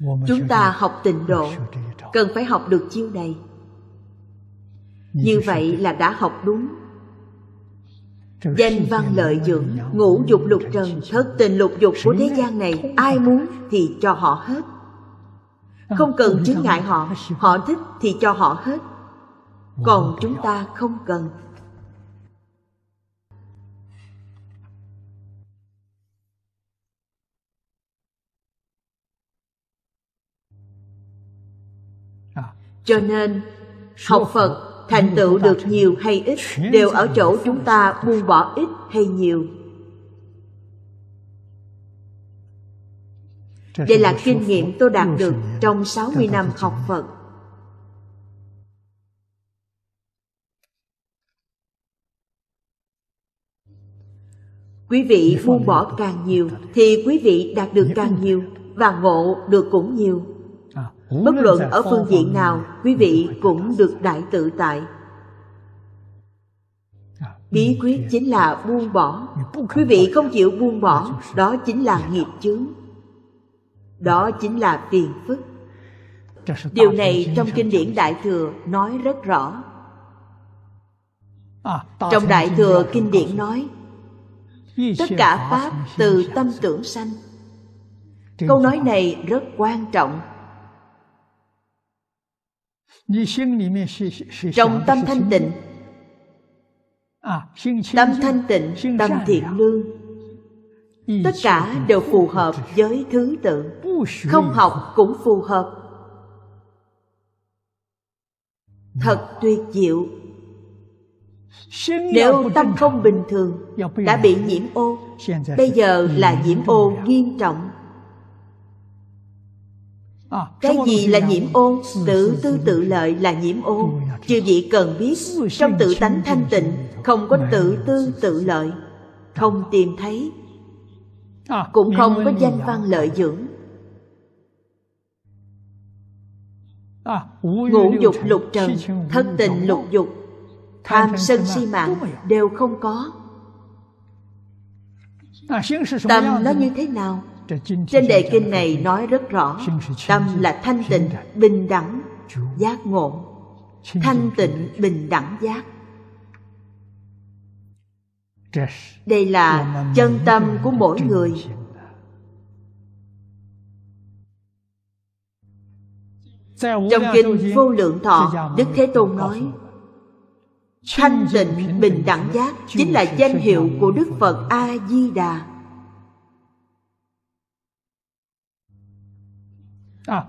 chúng ta học tịnh độ cần phải học được chiêu này như vậy là đã học đúng danh văn lợi dưỡng ngũ dục lục trần thất tình lục dục của thế gian này ai muốn thì cho họ hết không cần chứng ngại họ họ thích thì cho họ hết còn chúng ta không cần cho nên học phật thành tựu được nhiều hay ít đều ở chỗ chúng ta buông bỏ ít hay nhiều đây là kinh nghiệm tôi đạt được trong 60 năm học Phật. Quý vị buông bỏ càng nhiều thì quý vị đạt được càng nhiều và ngộ được cũng nhiều. Bất luận ở phương diện nào Quý vị cũng được đại tự tại à, Bí quyết chính là buông bỏ Quý vị không chịu buông bỏ Đó chính là nghiệp dạ. chướng Đó chính là tiền phức Điều này trong kinh điển Đại Thừa nói rất rõ à, Trong Đại Thừa kinh điển nói Tất cả Pháp từ tâm tưởng sanh Câu nói này rất quan trọng trong tâm thanh tịnh tâm thanh tịnh tâm thiện lương tất cả đều phù hợp với thứ tự không học cũng phù hợp thật tuyệt diệu nếu tâm không bình thường đã bị nhiễm ô bây giờ là nhiễm ô nghiêm trọng À, cái gì là nhiễm ô tự tư tự lợi là nhiễm ô chư vị cần biết trong tự tánh thanh tịnh không có tự tư tự lợi không tìm thấy à, cũng không có danh văn lợi dưỡng à, ngũ dục lục trần thân tình lục dục tham sân si mạng đều không có tâm nó như thế nào trên đề kinh này nói rất rõ Tâm là thanh tịnh, bình đẳng, giác ngộ Thanh tịnh, bình đẳng giác Đây là chân tâm của mỗi người Trong kinh Vô Lượng Thọ Đức Thế Tôn nói Thanh tịnh bình đẳng giác Chính là danh hiệu của Đức Phật A-di-đà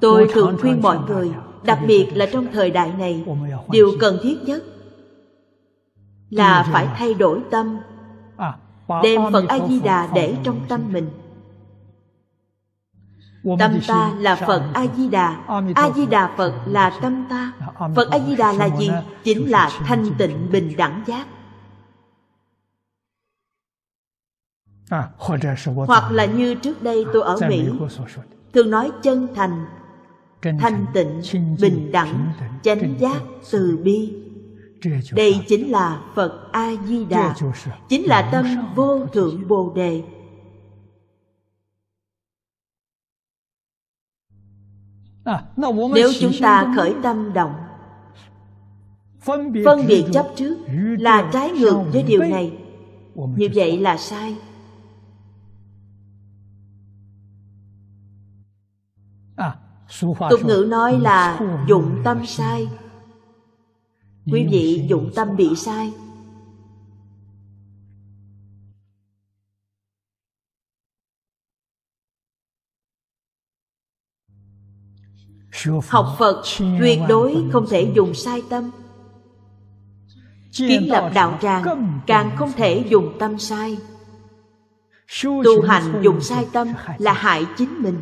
tôi thường khuyên mọi người đặc biệt là trong thời đại này điều cần thiết nhất là phải thay đổi tâm đem phật a di đà để trong tâm mình tâm ta là phật a di đà a di đà phật là tâm ta phật a di đà là gì chính là thanh tịnh bình đẳng giác à, hoặc là như trước đây tôi ở mỹ thường nói chân thành thanh tịnh bình đẳng chánh giác từ bi đây chính là phật a di đà chính là tâm vô thượng bồ đề à, nếu chúng ta khởi tâm động phân biệt chấp trước là trái ngược với điều này như vậy là sai Tục ngữ nói là dụng tâm sai Quý vị dụng tâm bị sai Học Phật tuyệt đối không thể dùng sai tâm Kiến lập đạo tràng càng không thể dùng tâm sai Tu hành dùng sai tâm là hại chính mình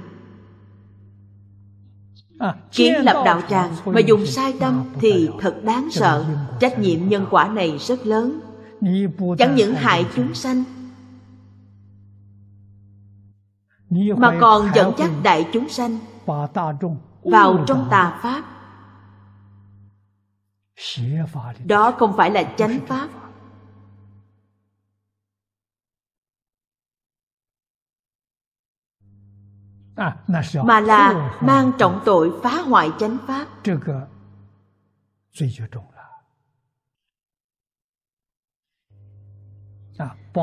kiến à, lập đạo tràng mà dùng sai tâm thì thật đáng sợ trách nhiệm nhân quả này rất lớn chẳng những hại chúng sanh mà còn dẫn dắt đại chúng sanh vào trong tà pháp đó không phải là chánh pháp mà là mang trọng tội phá hoại chánh pháp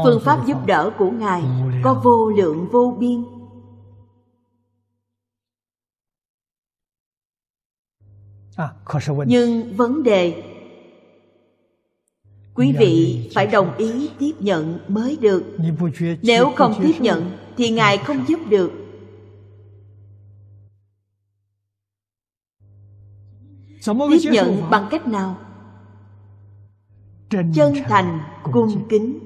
phương pháp giúp đỡ của ngài có vô lượng vô biên nhưng vấn đề quý vị phải đồng ý tiếp nhận mới được nếu không tiếp nhận thì ngài không giúp được tiếp nhận bằng cách nào chân thành cung kính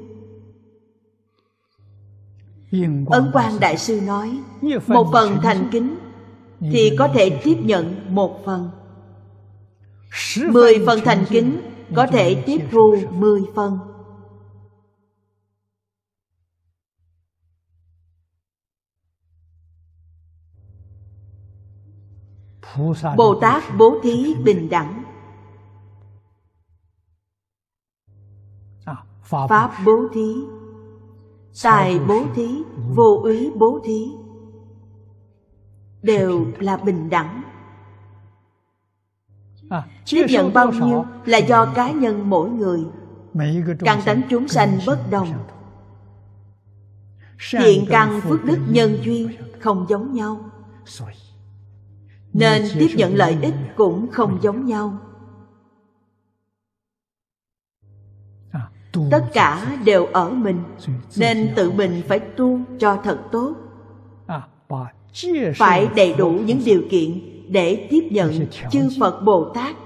ấn quang đại sư nói một phần thành kính thì có thể tiếp nhận một phần mười phần thành kính có thể tiếp thu mười phần Bồ Tát bố thí bình đẳng à, Pháp bố thí Tài bố thí Vô úy bố thí Đều là bình đẳng Tiếp à, nhận bao nhiêu là do cá nhân mỗi người Càng tánh chúng sanh bất đồng Thiện căn phước đức nhân duyên không giống nhau nên tiếp nhận lợi ích cũng không giống nhau à, tất cả đều ở mình nên tự mình phải tu cho thật tốt à, phải đầy đủ những điều kiện để tiếp nhận chư phật bồ tát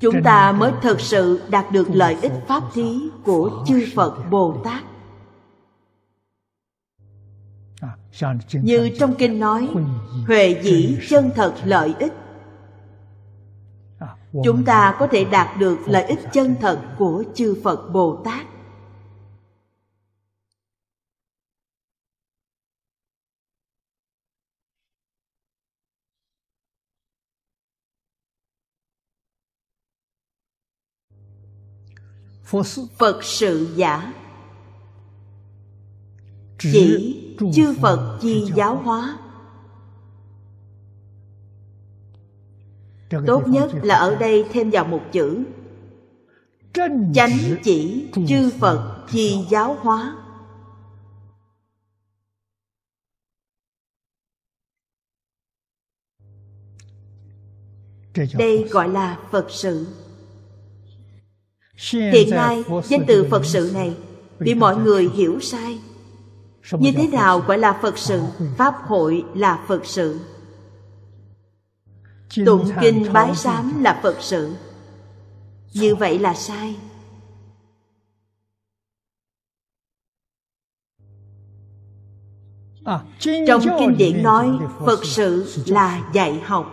chúng ta mới thật sự đạt được lợi ích pháp thí của chư phật bồ tát như trong kinh nói huệ dĩ chân thật lợi ích chúng ta có thể đạt được lợi ích chân thật của chư phật bồ tát phật sự giả chỉ chư phật chi giáo hóa tốt nhất là ở đây thêm vào một chữ chánh chỉ chư phật chi giáo hóa đây gọi là phật sự hiện nay danh từ phật sự này bị mọi người hiểu sai như thế nào gọi là phật sự pháp hội là phật sự tụng kinh bái sám là phật sự như vậy là sai à, trong kinh điển nói phật sự là dạy học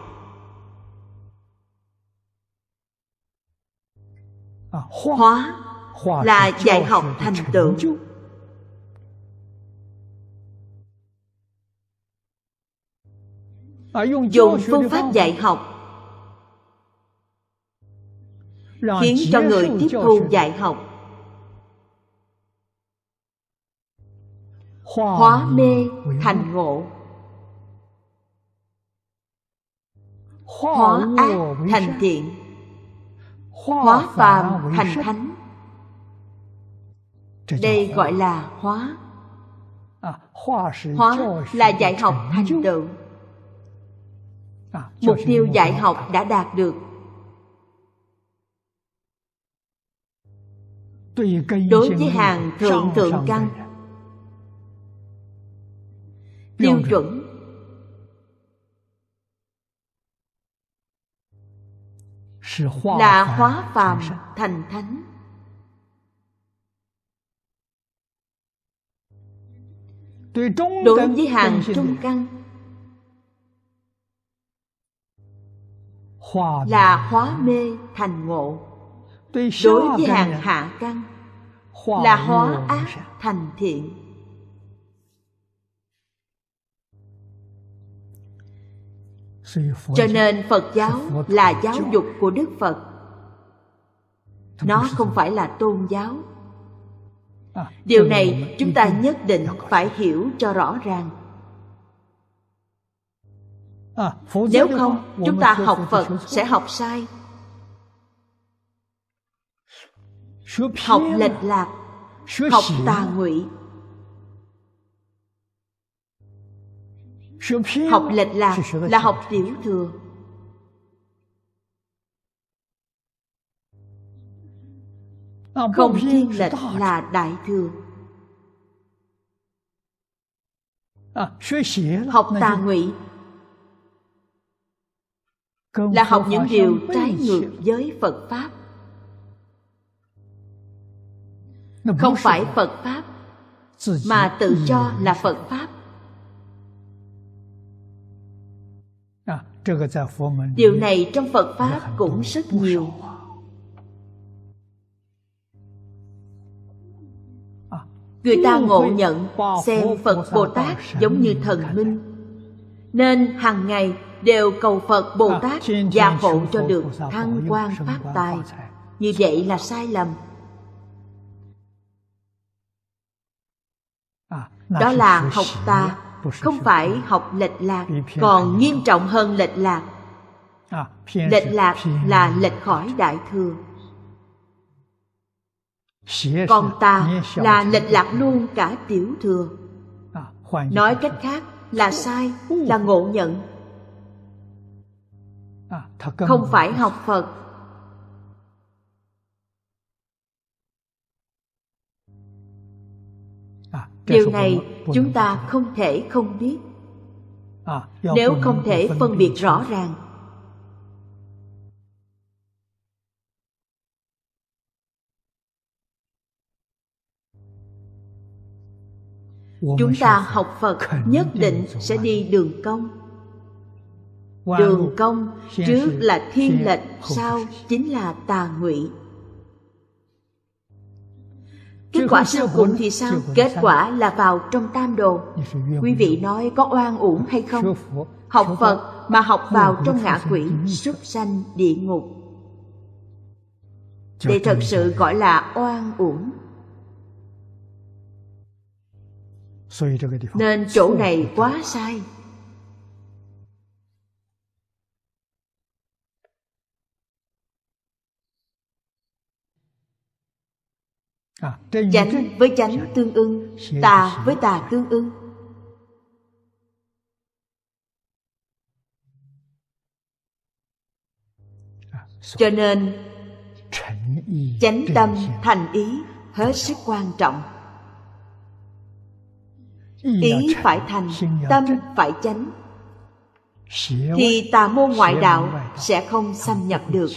à, hóa là dạy học thành tựu dùng phương pháp dạy học khiến cho người tiếp thu dạy học hóa mê thành ngộ hóa ác thành thiện hóa phàm thành thánh đây gọi là hóa à, hóa là dạy học thành tựu mục tiêu dạy học đã đạt được đối với hàng thượng thượng căn tiêu chuẩn là hóa phàm thành thánh đối với hàng trung căn là hóa mê thành ngộ đối với hàng hạ căn là hóa ác thành thiện cho nên phật giáo là giáo dục của đức phật nó không phải là tôn giáo à, điều này chúng ta nhất định phải hiểu cho rõ ràng À, nếu không chúng ta học phật sẽ học sai học lệch lạc học tà ngụy học lệch lạc là học tiểu thừa à, không thiên lệch là đại thừa à, học tà ngụy là học những điều trái ngược với phật pháp không phải phật pháp mà tự cho là phật pháp à, điều này trong phật pháp cũng rất nhiều à, người ta ngộ nhận xem phật bồ tát giống như thần minh nên hàng ngày đều cầu Phật Bồ à, Tát gia hộ cho được thăng quan phát tài. Như vậy là sai lầm. À, Đó là học tà, không phải học lệch lạc, còn nghiêm trọng hơn lệch lạc. À, lệch lạc là lệch khỏi đại thừa. Còn tà là lệch lạc luôn cả tiểu thừa. Nói cách khác là sai, là ngộ nhận À, không phải học phật à, điều này chúng ta không thể không biết à, nếu không thể phân biệt rõ ràng chúng ta học phật nhất định sẽ đi đường công đường công trước là thiên lệch sau chính là tà ngụy kết quả sau cùng thì sao kết quả là vào trong tam đồ quý vị nói có oan uổng hay không học phật mà học vào trong ngã quỷ súc sanh địa ngục thì thật sự gọi là oan uổng nên chỗ này quá sai chánh với chánh tương ưng tà với tà tương ưng à, cho nên chánh tâm thành ý hết sức quan trọng ý phải thành tâm phải chánh thì tà môn ngoại đạo sẽ không xâm nhập được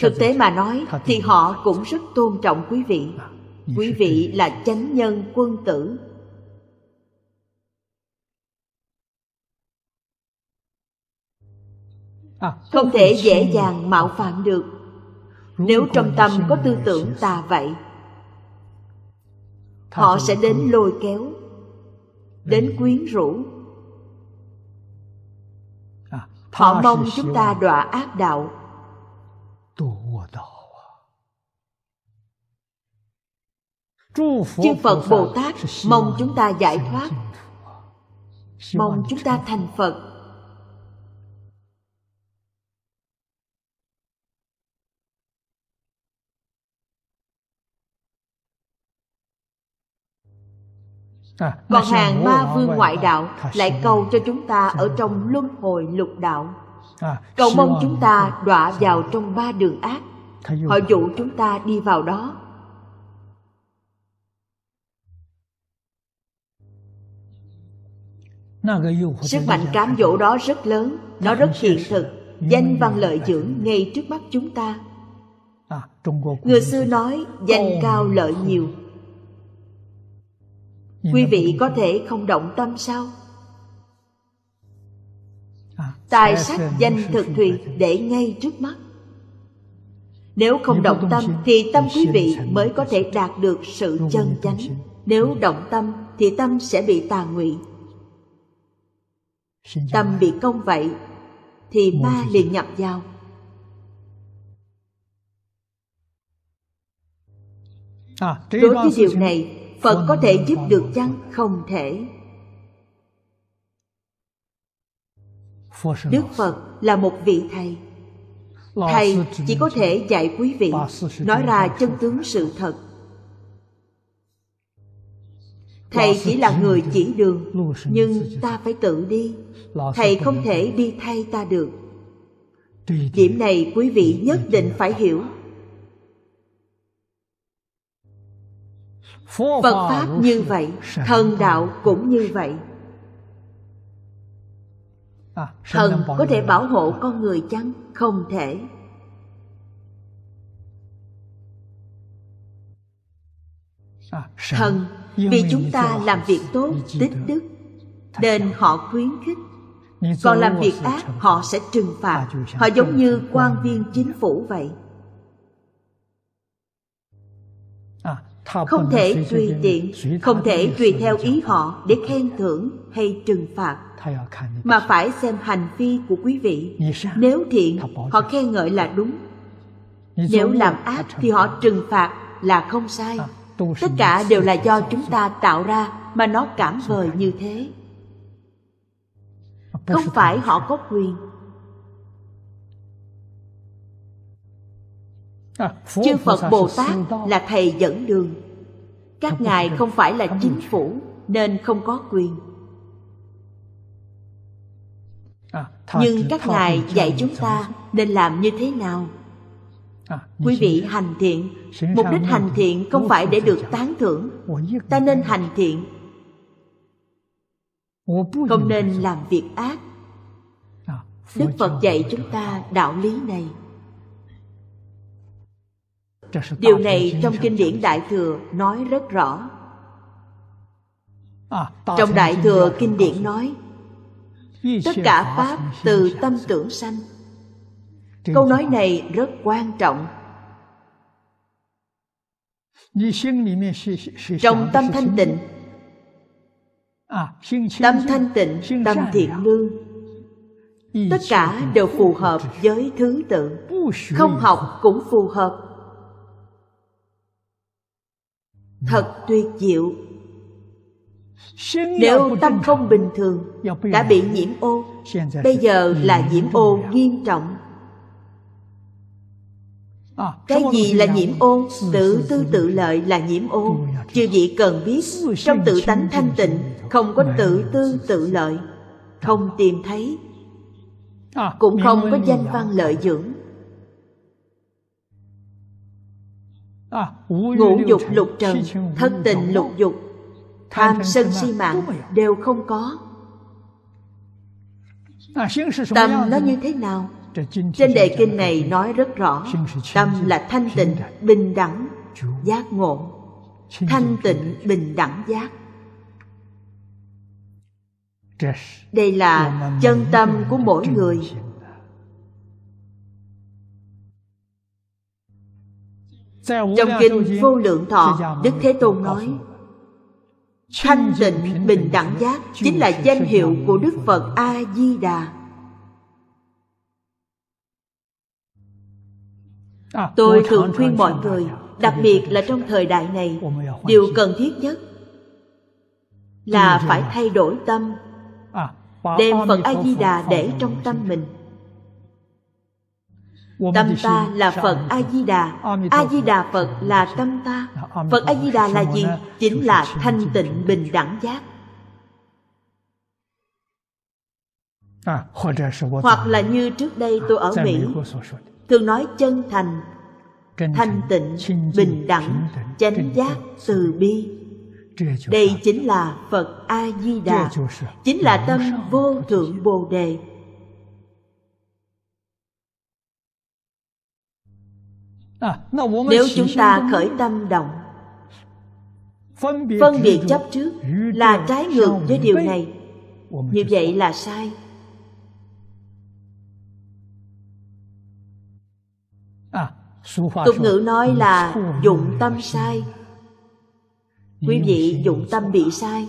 thực tế mà nói thì họ cũng rất tôn trọng quý vị à, quý vị là chánh nhân quân tử à, không thể dễ dàng mạo phạm được nếu trong tâm có tư tưởng tà vậy họ sẽ đến lôi kéo đến quyến rũ à, họ mong chúng ta đọa ác đạo chư phật bồ tát mong chúng ta giải thoát mong chúng ta thành phật à, còn hàng ma vương ngoại đạo lại cầu cho chúng ta ở trong luân hồi lục đạo À, cầu mong chúng ta đọa vào trong ba đường ác họ dụ chúng ta đi vào đó sức mạnh cám dỗ đó rất lớn nó rất hiện thực danh văn lợi dưỡng ngay trước mắt chúng ta à, người xưa nói danh cao lợi nhiều quý vị có thể không động tâm sao tài sắc danh thực thụy để ngay trước mắt nếu không động tâm thì tâm quý vị mới có thể đạt được sự chân chánh nếu động tâm thì tâm sẽ bị tà nguyện tâm bị công vậy thì ma liền nhập vào à, đối với điều này phật có thể giúp được chăng không thể đức phật là một vị thầy thầy chỉ có thể dạy quý vị nói ra chân tướng sự thật thầy chỉ là người chỉ đường nhưng ta phải tự đi thầy không thể đi thay ta được điểm này quý vị nhất định phải hiểu phật pháp như vậy thần đạo cũng như vậy À, thần có thể bảo hộ con người chăng không thể à, thần vì chúng ta làm việc tốt tích đức nên họ khuyến khích còn làm việc ác họ sẽ trừng phạt họ giống như quan viên chính phủ vậy không thể tùy tiện không thể tùy theo ý họ để khen thưởng hay trừng phạt mà phải xem hành vi của quý vị nếu thiện họ khen ngợi là đúng nếu làm ác thì họ trừng phạt là không sai tất cả đều là do chúng ta tạo ra mà nó cảm vời như thế không phải họ có quyền À, chư phật bồ tát là thầy dẫn đường các ngài không phải là chính phủ nên không có quyền à, nhưng các ngài dạy chúng ta nên làm như thế nào à, quý vị hành thiện mục đích hành thiện không phải để được tán thưởng ta nên hành thiện không nên làm việc ác đức phật dạy chúng ta đạo lý này điều này trong kinh điển đại thừa nói rất rõ trong đại thừa kinh điển nói tất cả pháp từ tâm tưởng sanh câu nói này rất quan trọng trong tâm thanh tịnh tâm thanh tịnh tâm thiện lương tất cả đều phù hợp với thứ tự không học cũng phù hợp thật tuyệt diệu nếu tâm không bình thường đã bị nhiễm ô bây giờ là à, nhiễm ô nghiêm trọng cái gì là nhiễm ô tự tư tự lợi là nhiễm ô chư vị cần biết trong tự tánh thanh tịnh không có tự tư tự lợi không tìm thấy à, cũng không có danh văn lợi dưỡng ngũ dục lục trần thất tình lục dục tham sân si mạng đều không có tâm nó như thế nào trên đề kinh này nói rất rõ tâm là thanh tịnh bình đẳng giác ngộ thanh tịnh bình đẳng giác đây là chân tâm của mỗi người Trong kinh Vô Lượng Thọ, Đức Thế Tôn nói Thanh tịnh bình đẳng giác chính là danh hiệu của Đức Phật A-di-đà à, Tôi thường khuyên mọi người Đặc biệt là trong thời đại này Điều cần thiết nhất Là phải thay đổi tâm à, Đem Phật A-di-đà để trong tâm mình Tâm ta là Phật A-di-đà A-di-đà Phật là dạ, tâm ta Phật A-di-đà là gì? Chính là thanh tịnh bình đẳng giác à, Hoặc là như trước đây tôi ở Mỹ Thường nói chân thành Thanh tịnh, bình đẳng, chánh giác, từ bi Đây chính là Phật A-di-đà Chính là dạ, tâm vô thượng Bồ Đề À, nếu chúng ta khởi tâm động phân biệt chấp trước là trái ngược với điều này như vậy là sai à, tục ngữ nói là dụng tâm sai quý vị dụng tâm bị sai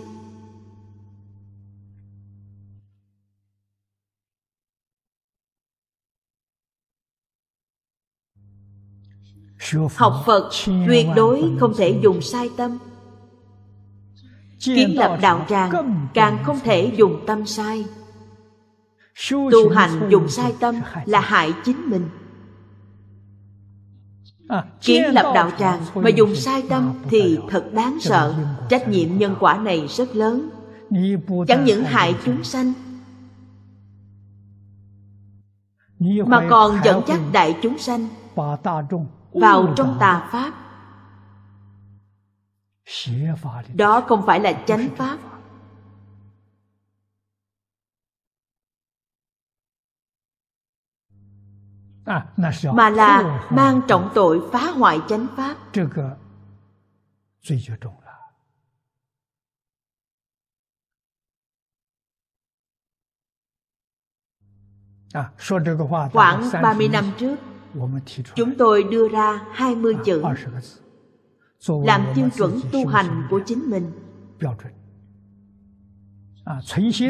học phật tuyệt đối không thể dùng sai tâm kiến lập đạo tràng càng không thể dùng tâm sai tu hành dùng sai tâm là hại chính mình à, kiến lập đạo tràng mà dùng sai tâm thì thật đáng sợ trách nhiệm nhân quả này rất lớn chẳng những hại chúng sanh mà còn dẫn dắt đại chúng sanh vào trong tà pháp đó không phải là chánh pháp à, mà là mang trọng tội phá hoại chánh pháp à, Khoảng ba mươi năm trước Chúng tôi đưa ra 20 chữ làm tiêu chuẩn tu hành của chính mình.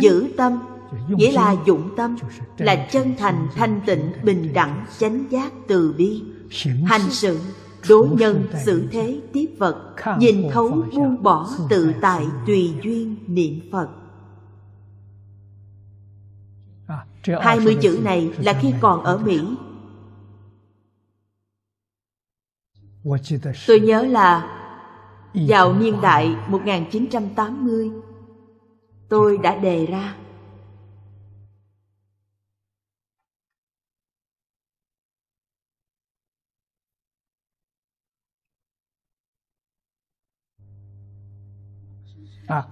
Giữ tâm nghĩa là dụng tâm là chân thành thanh tịnh bình đẳng chánh giác từ bi hành sự đối nhân xử thế tiếp vật nhìn thấu buông bỏ tự tại tùy duyên niệm phật à, hai mươi chữ này là khi còn ở mỹ Tôi nhớ là vào niên đại 1980 tôi đã đề ra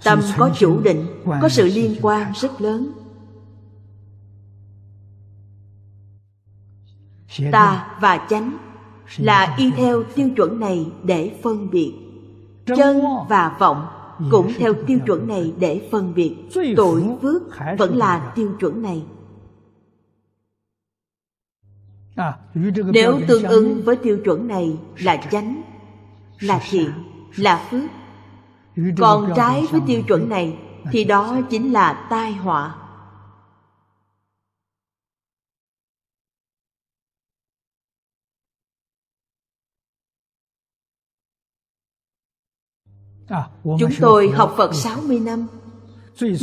tâm có chủ định có sự liên quan rất lớn ta và chánh là y theo tiêu chuẩn này để phân biệt chân và vọng cũng theo tiêu chuẩn này để phân biệt tội phước vẫn là tiêu chuẩn này nếu tương ứng với tiêu chuẩn này là chánh là thiện là phước còn trái với tiêu chuẩn này thì đó chính là tai họa À, Chúng tôi học Phật 60 ừ. năm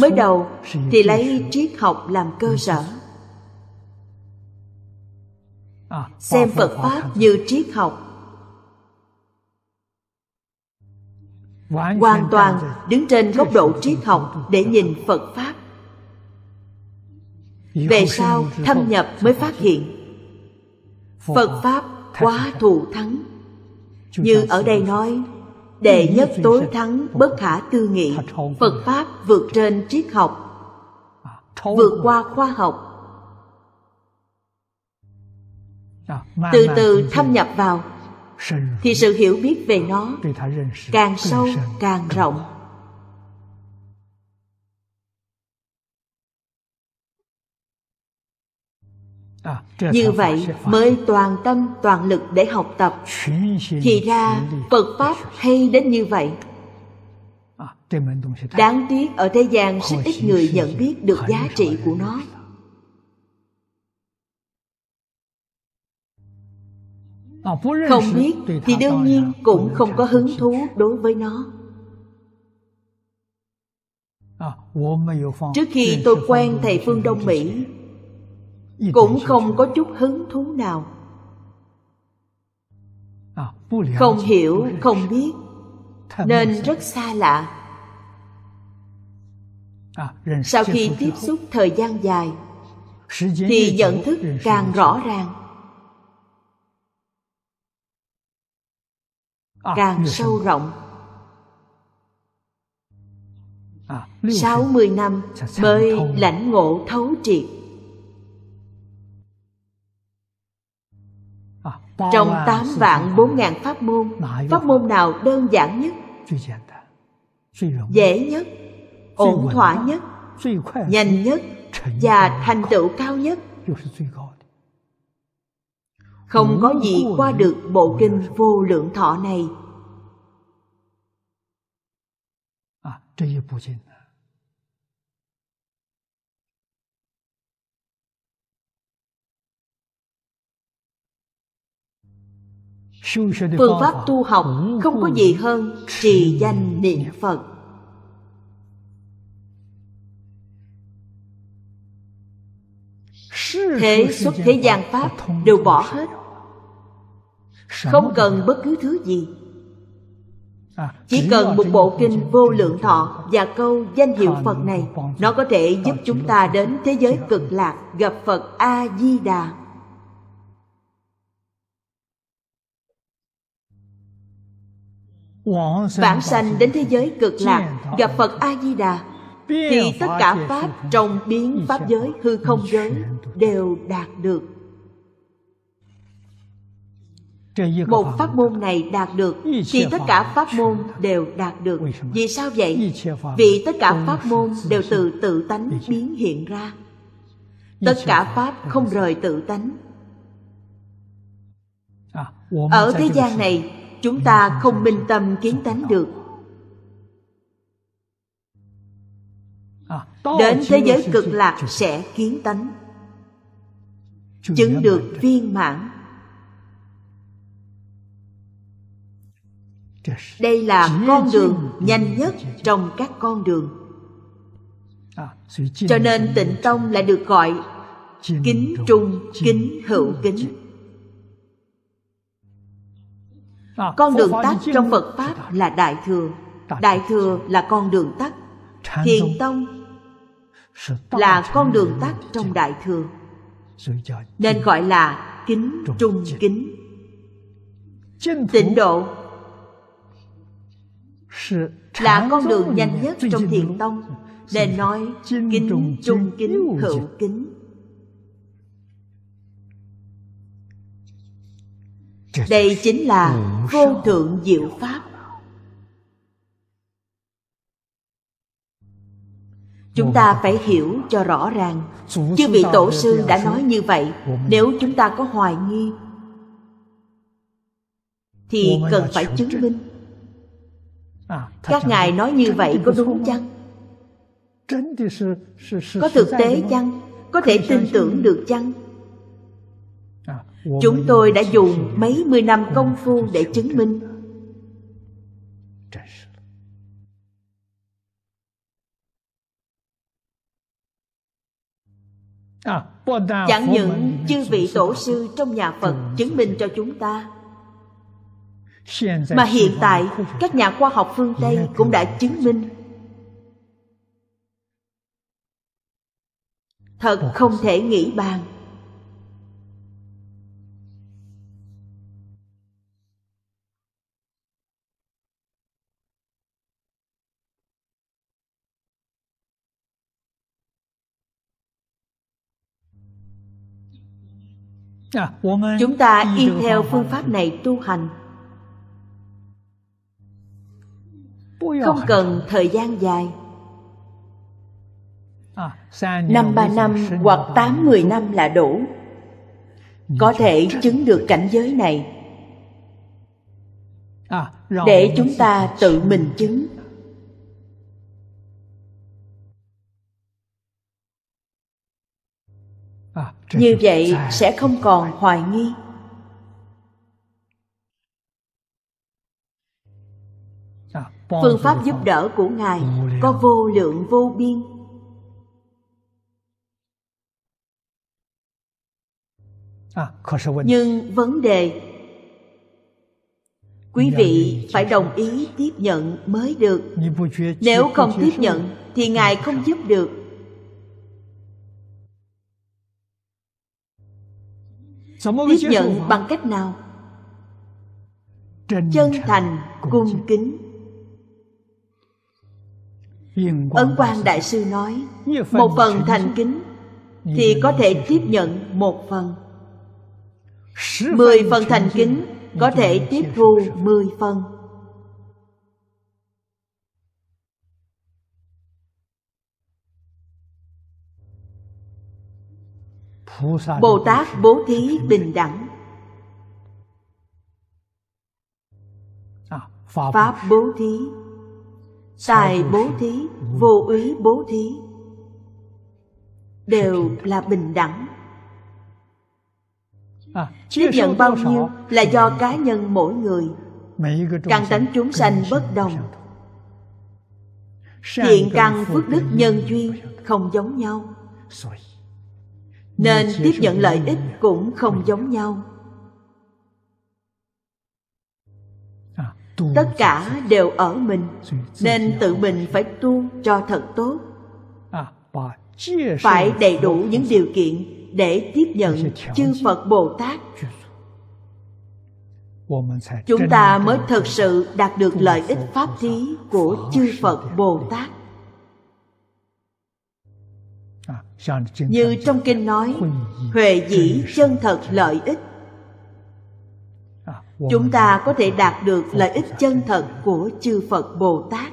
Mới đầu thì lấy triết học làm cơ sở à, Xem Phật Pháp như triết học Hoàn toàn đứng trên góc độ triết học để nhìn Phật Pháp Về sau thâm nhập mới phát hiện Phật Pháp quá thù thắng Như ở đây nói đệ nhất tối thắng bất khả tư nghị phật pháp vượt trên triết học à, vượt qua khoa học à, từ từ thâm nhập vào thì sự hiểu biết về nó càng sâu càng rộng À, như vậy mới toàn tâm toàn lực để học tập thì ra phật pháp dạ, hay đến như vậy à, đáng tiếc ở thế gian rất ít người nhận biết được giá trị của dạ. nó à, không biết thì đương nhiên cũng không có hứng thú đối với nó trước khi tôi quen thầy phương đông mỹ cũng không có chút hứng thú nào không hiểu không biết nên rất xa lạ à, sau khi tiếp xúc thời gian dài thì nhận thức càng rõ ràng à, càng sâu rộng à, Sáu mươi năm mới lãnh ngộ thấu triệt trong 8 vạn 4 ngàn pháp môn Pháp môn nào đơn giản nhất Dễ nhất Ổn thỏa nhất Nhanh nhất Và thành tựu cao nhất Không có gì qua được bộ kinh vô lượng thọ này à, phương pháp tu học không có gì hơn trì danh niệm phật thế xuất thế gian pháp đều bỏ hết không cần bất cứ thứ gì à, chỉ cần một bộ kinh vô lượng thọ và câu danh hiệu phật này nó có thể giúp chúng ta đến thế giới cực lạc gặp phật a di đà vãng sanh đến thế giới cực lạc gặp phật a di đà thì tất cả pháp trong biến pháp giới hư không giới đều đạt được một pháp môn này đạt được thì tất cả pháp môn đều đạt được vì sao vậy vì tất cả pháp môn đều từ tự tánh biến hiện ra tất cả pháp không rời tự tánh ở thế gian này chúng ta không minh tâm kiến tánh được đến thế giới cực lạc sẽ kiến tánh chứng được viên mãn đây là con đường nhanh nhất trong các con đường cho nên tịnh tông lại được gọi kính trung kính hữu kính Ờ, con đường tắt trong phật pháp là đại thừa đại thừa là con đường tắt thiền tông là con đường tắt trong đại thừa nên gọi là kính trung kính tịnh độ là con đường nhanh nhất trong thiền tông nên nói kính trung kính hữu kính đây chính là ừ. vô thượng diệu pháp chúng ta ừ. phải hiểu cho rõ ràng chư vị tổ sư đã nói như vậy nếu chúng ta có hoài nghi thì cần phải chứng minh à, các ngài nói như vậy có đúng chăng có thực tế chăng có thể tin tưởng được chăng Chúng tôi đã dùng mấy mươi năm công phu để chứng minh Chẳng những chư vị tổ sư trong nhà Phật chứng minh cho chúng ta Mà hiện tại các nhà khoa học phương Tây cũng đã chứng minh Thật không thể nghĩ bàn À, chúng ta ừ, y theo phương pháp này tu hành không à. cần thời gian dài à, năm ba năm hoặc tám mười năm là đủ có thể chứng được cảnh giới này để chúng ta tự mình chứng À, như vậy sẽ không còn hoài nghi dạ, phương pháp giúp đỡ của ngài có vô lượng vô biên à, nhưng vấn đề quý dạ, vị phải đồng ý tiếp nhận mới được nếu không tiếp nhận thì ngài không giúp được tiếp nhận bằng cách nào chân thành cung kính ấn quang đại sư nói một phần thành kính thì có thể tiếp nhận một phần mười phần thành kính có thể tiếp thu mười phần Bồ Tát bố thí bình đẳng à, Pháp bố thí Tài bố thí Vô úy bố thí Đều là bình đẳng Tiếp à, nhận bao nhiêu là do cá nhân mỗi người Càng tánh chúng sanh bất đồng Thiện căn phước đức nhân duyên không giống nhau nên tiếp nhận lợi ích cũng không giống nhau à, tất cả đều ở mình nên tự mình phải tu cho thật tốt à, phải đầy đủ những điều kiện để tiếp nhận chư phật bồ tát chúng ta mới thật sự đạt được lợi ích pháp thí của chư phật bồ tát như trong kinh nói huệ dĩ chân thật lợi ích chúng ta có thể đạt được lợi ích chân thật của chư phật bồ tát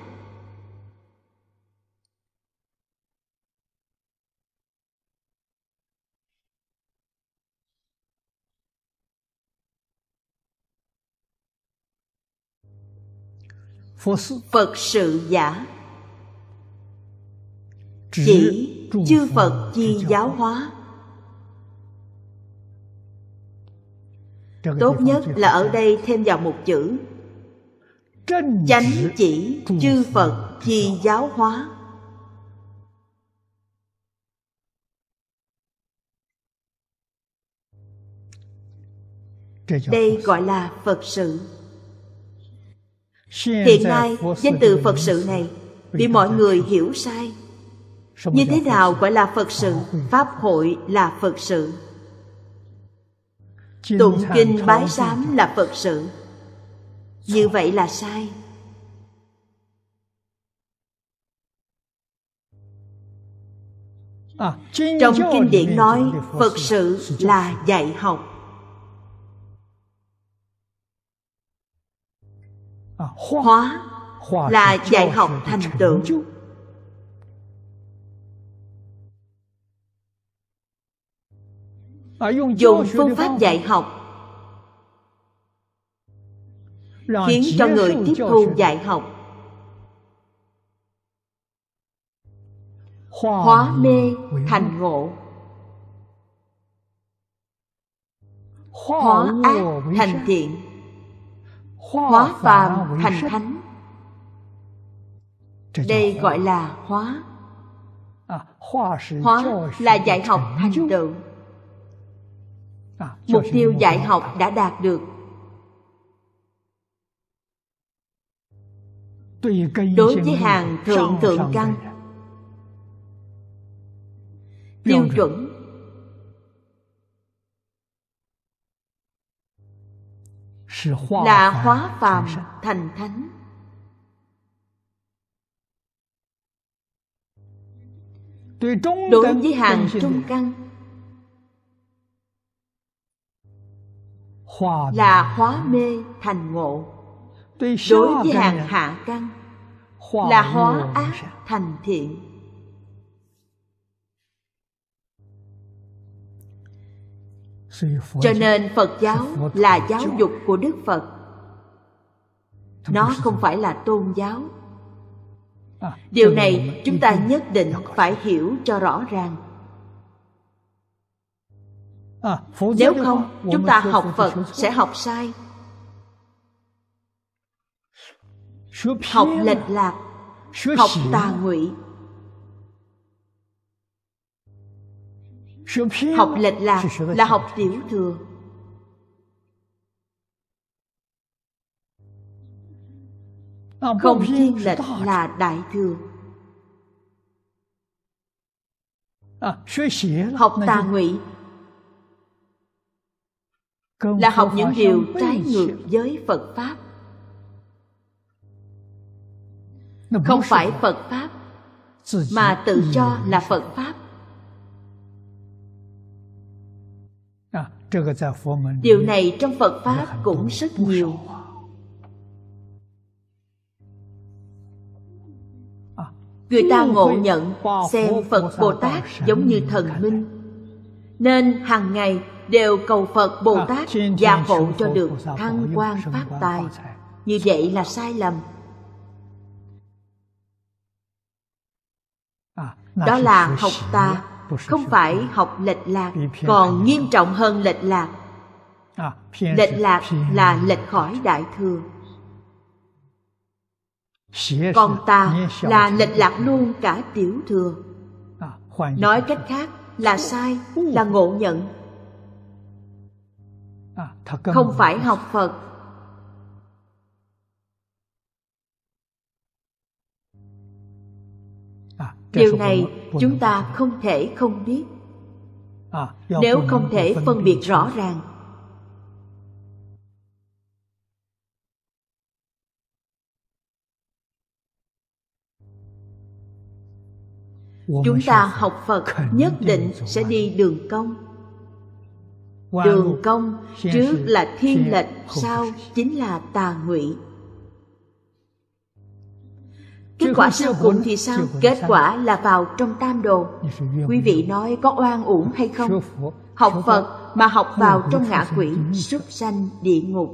phật sự giả chỉ chư phật chi giáo hóa tốt nhất là ở đây thêm vào một chữ chánh chỉ chư phật chi giáo hóa đây gọi là phật sự hiện nay danh từ phật sự này bị mọi người hiểu sai như thế nào gọi là phật sự pháp hội là phật sự tụng kinh bái sám là phật sự như vậy là sai à, trong kinh điển nói phật sự là dạy học hóa là dạy học thành tựu dùng phương pháp dạy học khiến cho người tiếp thu dạy học hóa mê thành ngộ hóa ác thành thiện hóa phàm thành thánh đây gọi là hóa à, hóa là dạy học thành tựu À, mục tiêu dạy học đã đạt được đối với hàng thượng thượng căn tiêu chuẩn là hóa phàm thành thánh đối với hàng trung căn là hóa mê thành ngộ đối với hàng hạ căn là hóa ác thành thiện cho nên phật giáo là giáo dục của đức phật nó không phải là tôn giáo à, điều này chúng ta nhất định phải hiểu cho rõ ràng À, nếu không chúng ta học phật sẽ học sai học lệch lạc học tà ngụy học lệch lạc là học tiểu thừa à, không thiên lệch là đại thừa à, học tà ngụy là học những điều trái ngược với phật pháp không phải phật pháp mà tự cho là phật pháp à, điều này trong phật pháp cũng rất nhiều à. người ta ngộ nhận xem phật bồ tát giống như thần minh nên hàng ngày đều cầu Phật Bồ Tát gia hộ cho được thăng quan phát tài. Như vậy là sai lầm. À, Đó là học ta, không phải học lệch lạc, còn nghiêm trọng hơn lệch lạc. À, lệch lạc là lệch khỏi đại thừa. Còn ta là lệch lạc luôn cả tiểu thừa. À, Nói cách khác là sai, là ngộ nhận À, không phải học phật à, điều này chúng ta không thể không biết à, nếu không thể phân biệt rõ ràng chúng ta học phật nhất định sẽ đi đường công đường công trước là thiên lệnh sau chính là tà ngụy kết quả sau cùng thì sao kết quả là vào trong tam đồ quý vị nói có oan uổng hay không học phật mà học vào trong ngã quỷ súc sanh địa ngục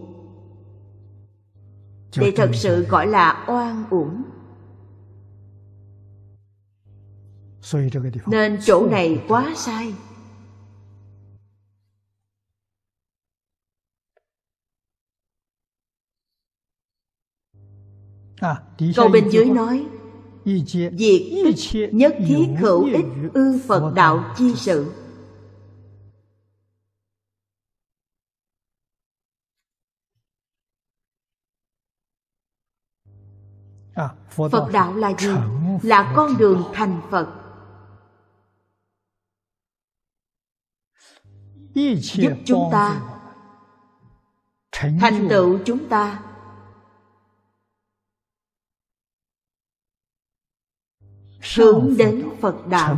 thì thật sự gọi là oan uổng nên chỗ này quá sai Câu bên dưới nói Việc nhất thiết hữu ích ư Phật đạo chi sự Phật đạo là gì? Là con đường thành Phật Giúp chúng ta Thành tựu chúng ta hướng đến phật đạo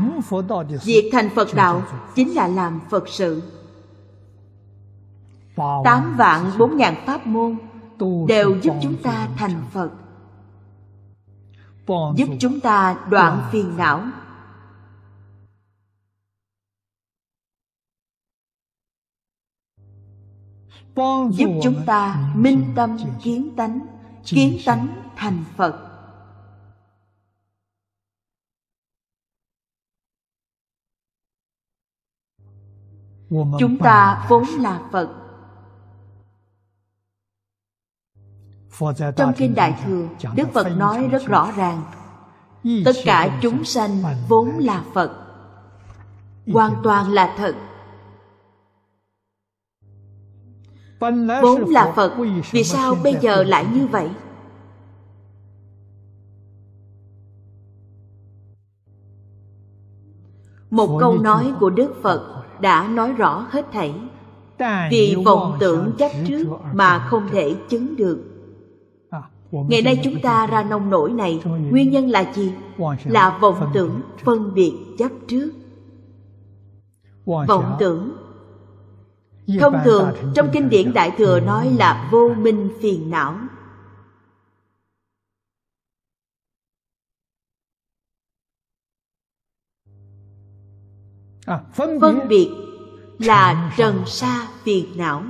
việc thành phật đạo chính là làm phật sự tám vạn bốn ngàn pháp môn đều giúp chúng ta thành phật giúp chúng ta đoạn phiền não giúp chúng ta minh tâm kiến tánh kiến tánh thành phật chúng ta vốn là phật trong kinh đại thừa đức phật nói rất rõ ràng tất cả chúng sanh vốn là phật hoàn toàn là thật vốn là phật vì sao bây giờ lại như vậy một câu nói của đức phật đã nói rõ hết thảy vì vọng tưởng chấp trước mà không thể chứng được à, ngày nay chúng ta ra nông nổi này nguyên nhân là gì là vọng tưởng phân biệt chấp trước vọng tưởng thông thường trong kinh điển đại thừa nói là vô minh phiền não À, phân biệt là trần sa phiền não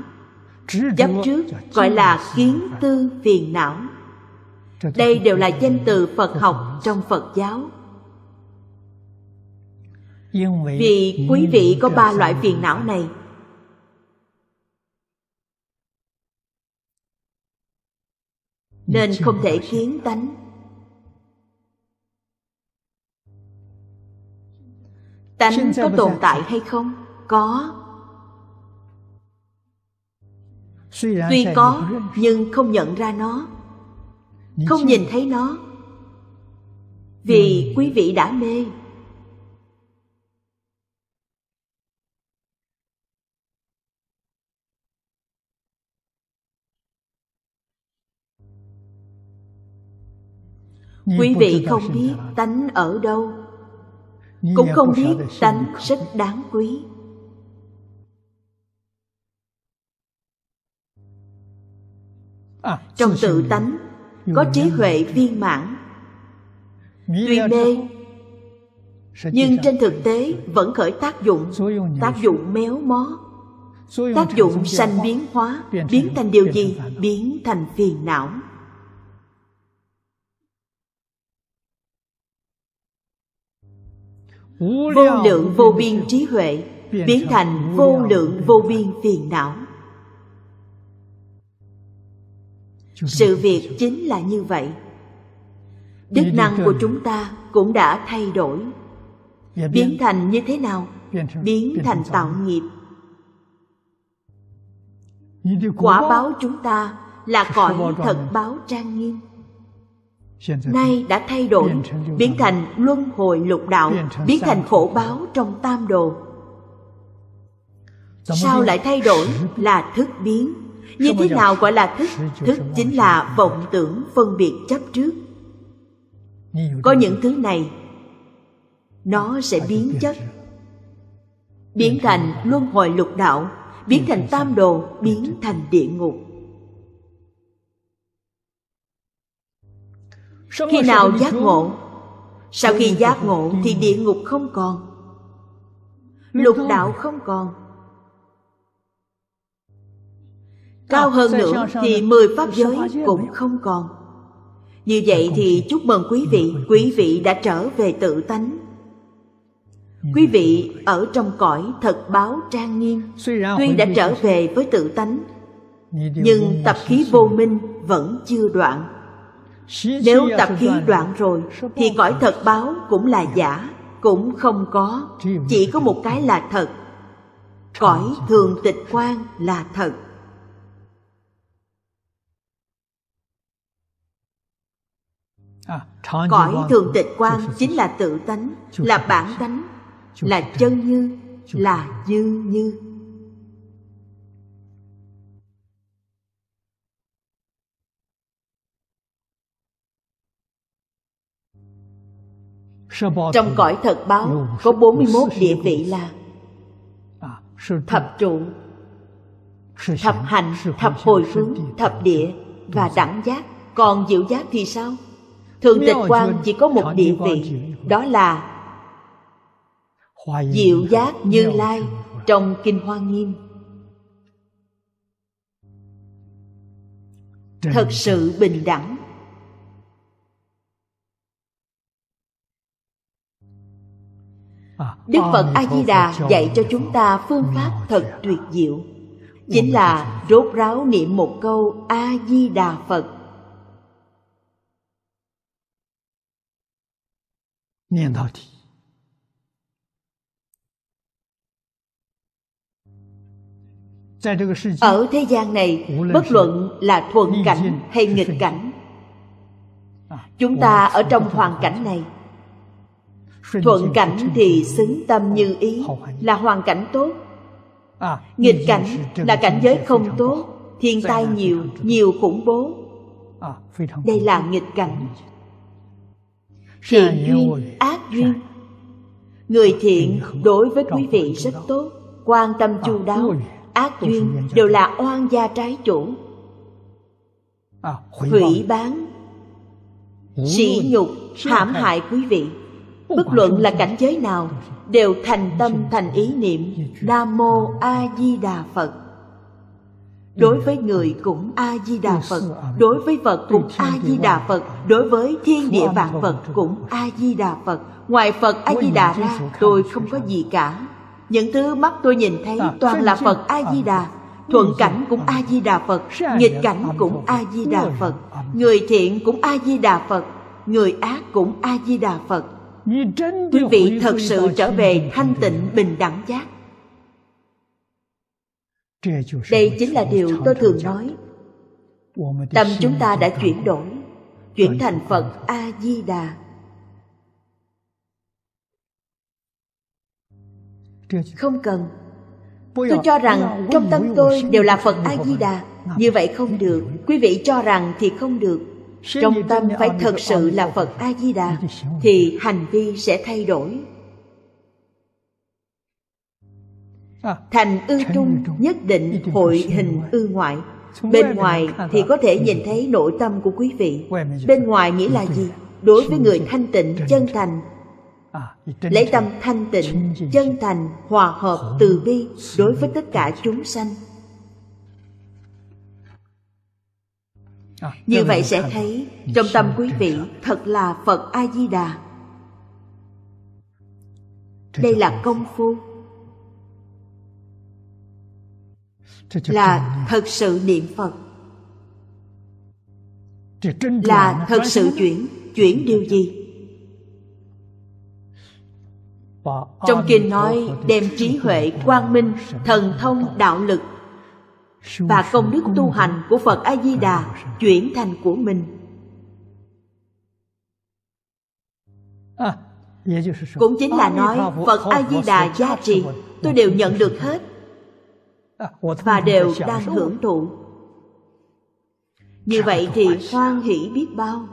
chấp trước gọi là kiến tư phiền não đây đều là danh từ phật học trong phật giáo vì quý vị có ba loại phiền não này nên không thể kiến tánh tánh có tồn tại hay không có tuy có nhưng không nhận ra nó không nhìn thấy nó vì quý vị đã mê quý vị không biết tánh ở đâu cũng không biết tánh rất đáng quý à, trong tự tánh có trí huệ viên mãn tuy mê nhưng trên thực tế vẫn khởi tác dụng tác dụng méo mó tác dụng sanh biến hóa biến thành điều gì biến thành phiền não vô lượng vô biên trí huệ biến thành vô lượng vô biên phiền não sự việc chính là như vậy đức năng của chúng ta cũng đã thay đổi biến thành như thế nào biến thành tạo nghiệp quả báo chúng ta là cõi thật báo trang nghiêm nay đã thay đổi biến thành luân hồi lục đạo biến thành khổ báo trong tam đồ sao lại thay đổi là thức biến như thế nào gọi là thức thức chính là vọng tưởng phân biệt chấp trước có những thứ này nó sẽ biến chất biến thành luân hồi lục đạo biến thành tam đồ biến thành địa ngục khi nào giác ngộ sau khi giác ngộ thì địa ngục không còn lục đạo không còn cao hơn nữa thì mười pháp giới cũng không còn như vậy thì chúc mừng quý vị quý vị đã trở về tự tánh ừ. quý vị ở trong cõi thật báo trang nghiêm tuy đã trở về với tự tánh nhưng tập khí vô minh vẫn chưa đoạn nếu à, tập khí đoạn rồi Thì cõi thật báo cũng là giả Cũng không có Chỉ có một cái là thật Cõi thường tịch quan là thật à, Cõi thường tịch quan chính là tự tánh Là bản tánh Là chân như Là dư như Trong cõi thật báo có 41 địa vị là à, Thập trụ, thập hành, thập hồi hướng, thập địa và đẳng giác Còn diệu giác thì sao? Thường tịch quan chỉ có một địa vị Đó là Diệu giác như lai trong Kinh Hoa Nghiêm Thật sự bình đẳng đức phật a di đà dạy cho chúng ta phương pháp thật tuyệt diệu chính là rốt ráo niệm một câu a di đà phật niệm đạo thì ở thế gian này bất luận là thuận cảnh hay nghịch cảnh à, chúng ta ở trong hoàn cảnh này thuận cảnh thì xứng tâm như ý là hoàn cảnh tốt à, nghịch cảnh là cảnh giới không tốt thiên tai nhiều nhiều khủng bố à, đây là nghịch cảnh thiện duyên ác duyên người thiện đối với quý vị rất tốt quan tâm à, chu đáo ác duyên đều là oan gia trái chủ hủy bán sỉ nhục hãm hại quý vị bất luận là cảnh giới nào đều thành tâm thành ý niệm nam mô a di đà phật đối với người cũng a di đà phật đối với vật cũng a di đà phật đối với thiên địa vạn vật cũng a di đà phật ngoài phật a di đà ra tôi không có gì cả những thứ mắt tôi nhìn thấy toàn là phật a di đà thuận cảnh cũng a di đà phật nghịch cảnh cũng a di đà phật người thiện cũng a di đà phật người ác cũng a di đà phật quý vị thật sự trở về thanh tịnh bình đẳng giác đây chính là điều tôi thường nói tâm chúng ta đã chuyển đổi chuyển thành phật a di đà không cần tôi cho rằng trong tâm tôi đều là phật a di đà như vậy không được quý vị cho rằng thì không được trong tâm phải thật sự là phật a di đà thì hành vi sẽ thay đổi à, thành ư trung nhất định hội hình ư ngoại bên ngoài thì có thể nhìn thấy nội tâm của quý vị bên ngoài nghĩa là gì đối với người thanh tịnh chân thành à, lấy tâm thanh tịnh chân thành hòa hợp từ bi đối với tất cả chúng sanh như vậy sẽ thấy trong tâm quý vị thật là phật a di đà đây là công phu là thật sự niệm phật là thật sự chuyển chuyển điều gì trong kinh nói đem trí huệ quang minh thần thông đạo lực và công đức tu hành của phật a di đà chuyển thành của mình à, cũng chính là nói phật a di đà gia trì tôi đều nhận được hết à, và đều đang hưởng thụ như vậy thì hoan hỷ biết bao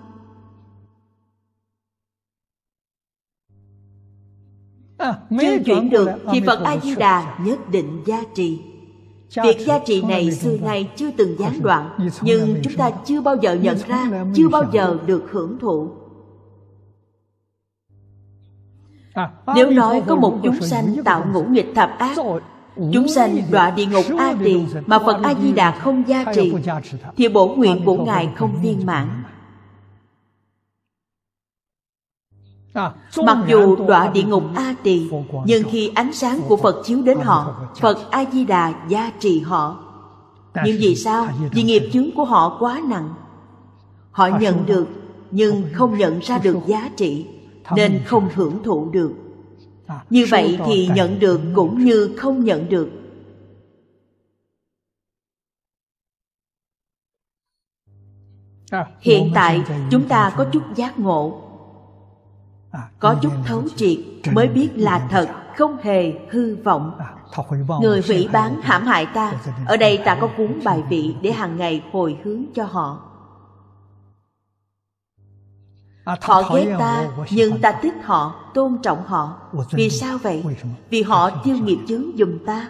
à, chưa chuyển được thì phật a di đà nhất định gia trì Việc gia trị này xưa nay chưa từng gián đoạn Nhưng chúng ta chưa bao giờ nhận ra Chưa bao giờ được hưởng thụ à, Nếu nói có một chúng sanh tạo ngũ nghịch thập ác Chúng sanh đọa địa ngục A Tỳ Mà Phật A Di Đà không gia trì Thì bổ nguyện của Ngài không viên mãn À, Mặc dù đọa địa ngục A Tỳ Nhưng khi ánh sáng của Phật chiếu đến họ Phật A-di-đà gia trì họ Nhưng vì sao? Vì nghiệp chướng của họ quá nặng Họ nhận được Nhưng không nhận ra được giá trị Nên không hưởng thụ được à, Như vậy thì nhận được cũng như không nhận được à, Hiện tại chúng ta có chút giác ngộ À, có chút thấu triệt mới biết là thật không hề hư vọng à, người hủy bán hãm hại ta ở đây ta có cuốn bài vị để hàng ngày hồi hướng cho họ à, họ ghét ta nhưng ta thích họ tôn trọng họ vì sao vậy vì họ tiêu nghiệp chướng dùm ta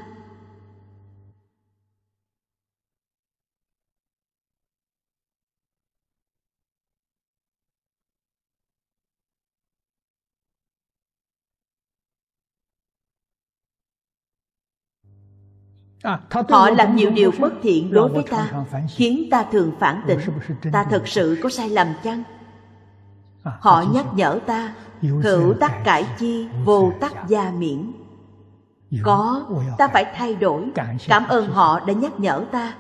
À, họ làm nhiều điều bất thiện đối với ta Khiến ta thường phản tỉnh Ta thật sự có sai lầm chăng? À, họ nhắc nhở ta Hữu tắc cải chi Vô tắc gia miễn Có Ta phải thay đổi Cảm ơn họ đã nhắc nhở ta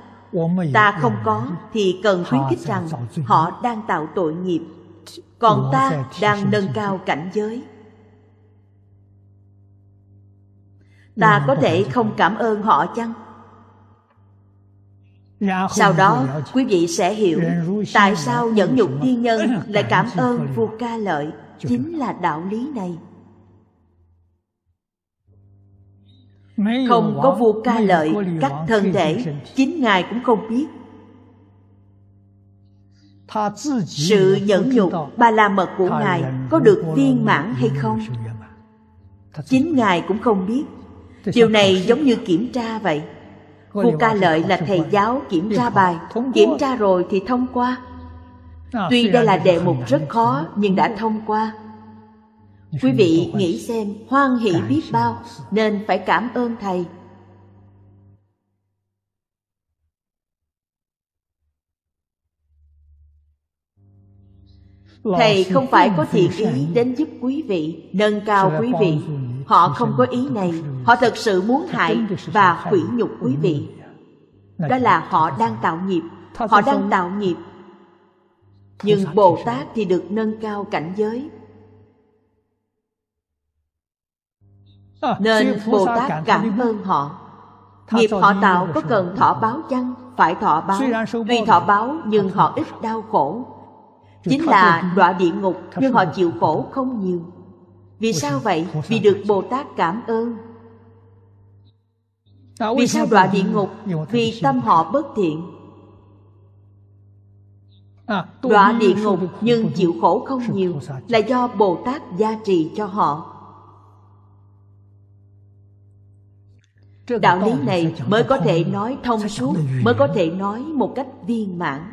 Ta không có Thì cần khuyến khích rằng Họ đang tạo tội nghiệp Còn ta đang nâng cao cảnh giới ta có thể không cảm ơn họ chăng sau đó quý vị sẽ hiểu tại sao nhẫn nhục thiên nhân lại cảm ơn vua ca lợi chính là đạo lý này không có vua ca lợi các thân thể chính ngài cũng không biết sự nhẫn nhục ba la mật của ngài có được viên mãn hay không chính ngài cũng không biết điều này giống như kiểm tra vậy vua ca lợi là thầy giáo kiểm tra bài kiểm tra rồi thì thông qua à, tuy đây là đề mục rất khó nhưng đã thông qua quý vị nghĩ xem hoan hỷ biết bao nên phải cảm ơn thầy thầy không phải có thiện ý đến giúp quý vị nâng cao quý vị họ không có ý này họ thật sự muốn hại và hủy nhục quý vị đó là họ đang tạo nghiệp họ đang tạo nghiệp nhưng bồ tát thì được nâng cao cảnh giới nên bồ tát cảm ơn họ nghiệp họ tạo có cần thọ báo chăng phải thọ báo tuy thọ báo nhưng họ ít đau khổ chính là đọa địa ngục nhưng họ chịu khổ không nhiều vì sao vậy? Vì được Bồ Tát cảm ơn Vì sao đọa địa ngục? Vì tâm họ bất thiện à, Đọa địa ngục nhưng chịu khổ không nhiều Là do Bồ Tát gia trì cho họ Đạo lý này mới có thể nói thông suốt Mới có thể nói một cách viên mãn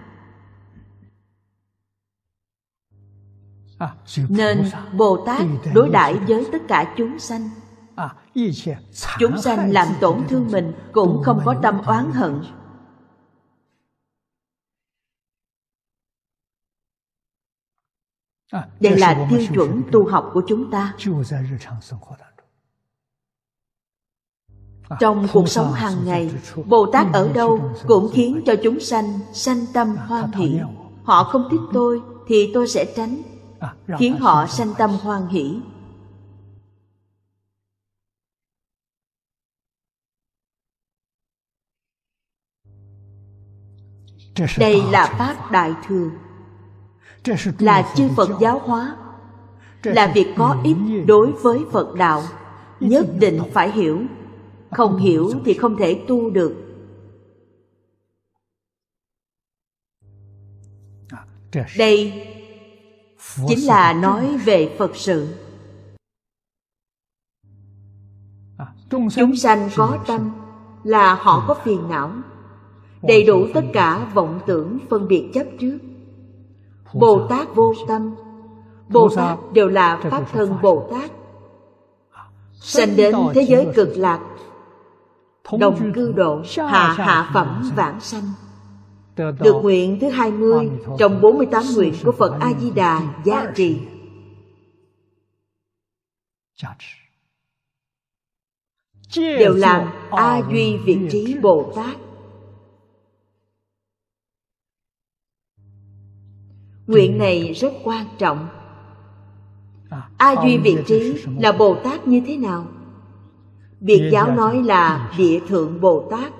À, nên bồ tát đối đãi với tất cả chúng sanh à, chúng sanh làm tổn thương mình cũng không có tâm oán hận à, đây là tiêu chuẩn tu học của chúng ta trong cuộc sống hàng ngày bồ tát ở đâu cũng khiến cho chúng sanh sanh tâm hoan hỷ họ không thích tôi thì tôi sẽ tránh À, khiến à, họ sanh tâm hoan hỷ đây là pháp đại thừa là chư phật giáo hóa là việc có ích đối với phật đạo nhất định phải hiểu không hiểu thì không thể tu được à, đây chính là nói về phật sự à, chúng sanh có tâm là họ ừ. có phiền não đầy đủ tất cả vọng tưởng phân biệt chấp trước bồ tát vô tâm bồ tát đều là pháp thân bồ tát à, sanh đến thế giới cực lạc đồng cư độ hạ hạ phẩm vãng sanh được nguyện thứ 20 trong 48 nguyện của Phật A-di-đà gia trì. Đều làm A Duy vị Trí Bồ Tát. Nguyện này rất quan trọng. A Duy vị Trí là Bồ Tát như thế nào? Việt giáo nói là Địa Thượng Bồ Tát.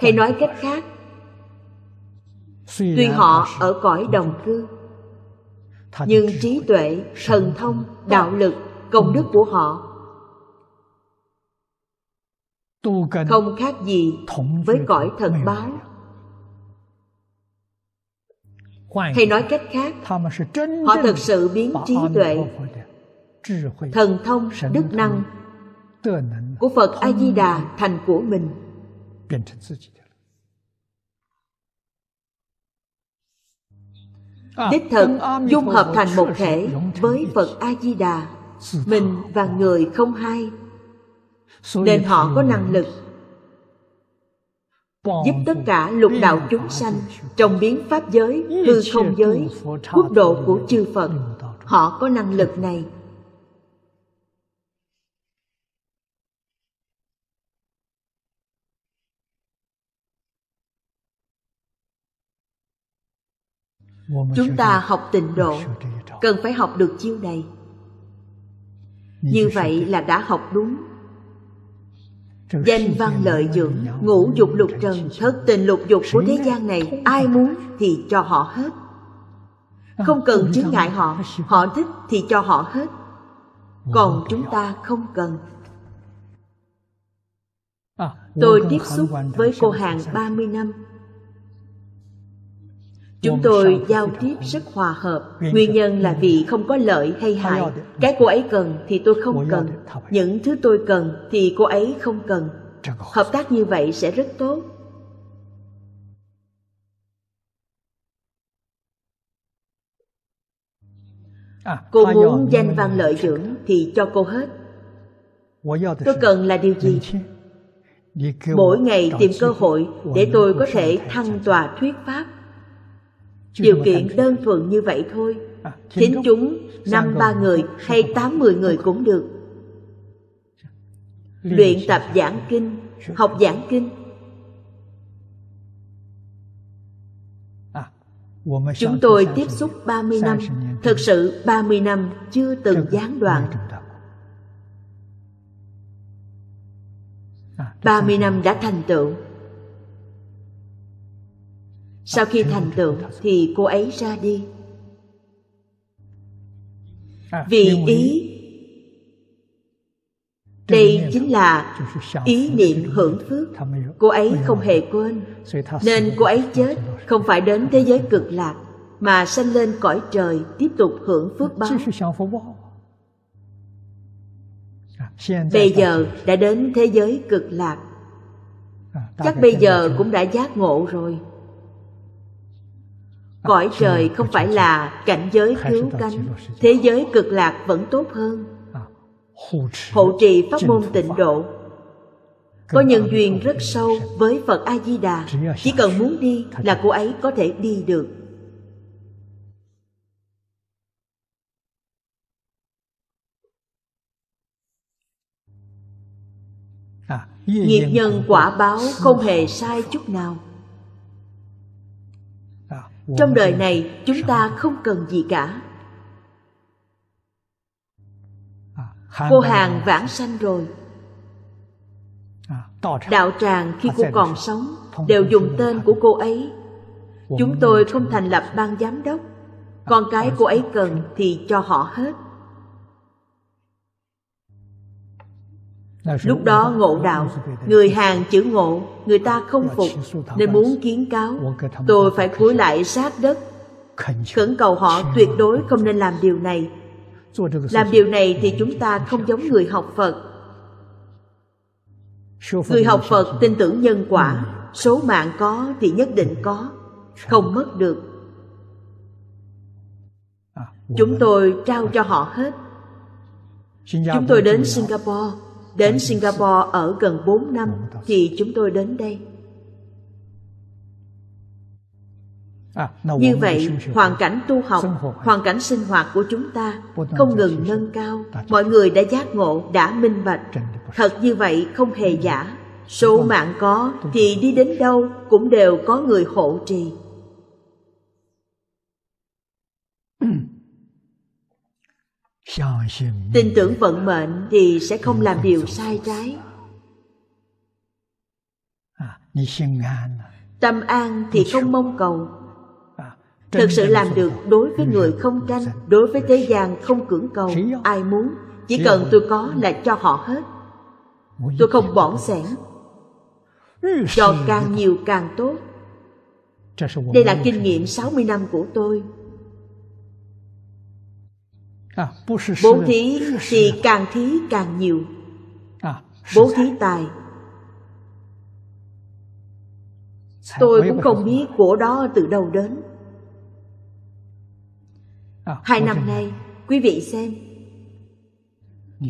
Hay nói cách khác Tuy họ ở cõi đồng cư Nhưng trí tuệ, thần thông, đạo lực, công đức của họ Không khác gì với cõi thần báo Hay nói cách khác Họ thực sự biến trí tuệ Thần thông, đức năng Của Phật A-di-đà thành của mình À, đích thật dung hợp thành một thể với phật a di đà mình và người không hai nên họ có năng lực giúp tất cả lục đạo chúng sanh trong biến pháp giới hư không giới quốc độ của chư phật họ có năng lực này chúng ta học tịnh độ cần phải học được chiêu này như vậy là đã học đúng danh văn lợi dưỡng ngũ dục lục trần thất tình lục dục của thế gian này ai muốn thì cho họ hết không cần chứng ngại họ họ thích thì cho họ hết còn chúng ta không cần à, tôi tiếp xúc với cô hàng 30 năm chúng tôi giao tiếp rất hòa hợp nguyên nhân là vì không có lợi hay hại cái cô ấy cần thì tôi không cần những thứ tôi cần thì cô ấy không cần hợp tác như vậy sẽ rất tốt à, cô muốn danh văn lợi dưỡng thì cho cô hết tôi cần là điều gì mỗi ngày tìm cơ hội để tôi có thể thăng tòa thuyết pháp Điều kiện đơn thuần như vậy thôi Thính à, chúng năm ba người hay tám mười người cũng được Luyện tập giảng kinh Học giảng kinh à, Chúng tôi tiếp xúc 30 năm Thực sự 30 năm chưa từng gián đoạn 30 à, năm đã thành tựu sau khi thành tựu thì cô ấy ra đi à, vì ý đây chính là ý niệm hưởng phước cô ấy không hề quên nên cô ấy chết không phải đến thế giới cực lạc mà sanh lên cõi trời tiếp tục hưởng phước báo à, bây giờ đã đến thế giới cực lạc à, chắc bây giờ cũng đã giác ngộ rồi cõi trời không phải là cảnh giới cứu cánh thế giới cực lạc vẫn tốt hơn hộ trì pháp môn tịnh độ có nhân duyên rất sâu với phật a di đà chỉ cần muốn đi là cô ấy có thể đi được à, nghiệp nhân quả báo không hề sai chút nào trong đời này chúng ta không cần gì cả à, cô hàng vãng sanh rồi à, đạo tràng khi cô còn sống đều dùng tên của cô ấy chúng tôi không thành lập ban giám đốc à, con cái cô ấy cần thì cho họ hết Lúc đó ngộ đạo Người hàng chữ ngộ Người ta không phục Nên muốn kiến cáo Tôi phải cúi lại sát đất Khẩn cầu họ tuyệt đối không nên làm điều này Làm điều này thì chúng ta không giống người học Phật Người học Phật tin tưởng nhân quả Số mạng có thì nhất định có Không mất được Chúng tôi trao cho họ hết Chúng tôi đến Singapore Đến Singapore ở gần 4 năm thì chúng tôi đến đây. À, như vậy, hoàn cảnh tu học, hoàn cảnh sinh hoạt của chúng ta không ngừng nâng cao. Mọi người đã giác ngộ, đã minh bạch. Thật như vậy không hề giả. Số mạng có thì đi đến đâu cũng đều có người hộ trì. tin tưởng vận mệnh thì sẽ không làm điều sai trái à, tâm an thì không mong cầu à, thực sự làm được đối với người không tranh đối với thế gian không cưỡng cầu ai muốn chỉ cần tôi có là cho họ hết tôi không bỏ sẻn cho càng nhiều càng tốt đây là kinh nghiệm 60 năm của tôi À, bố thí thì càng thí càng nhiều à, bố thí tài tôi cũng không biết của đó từ đâu đến à, hai năm nay quý vị xem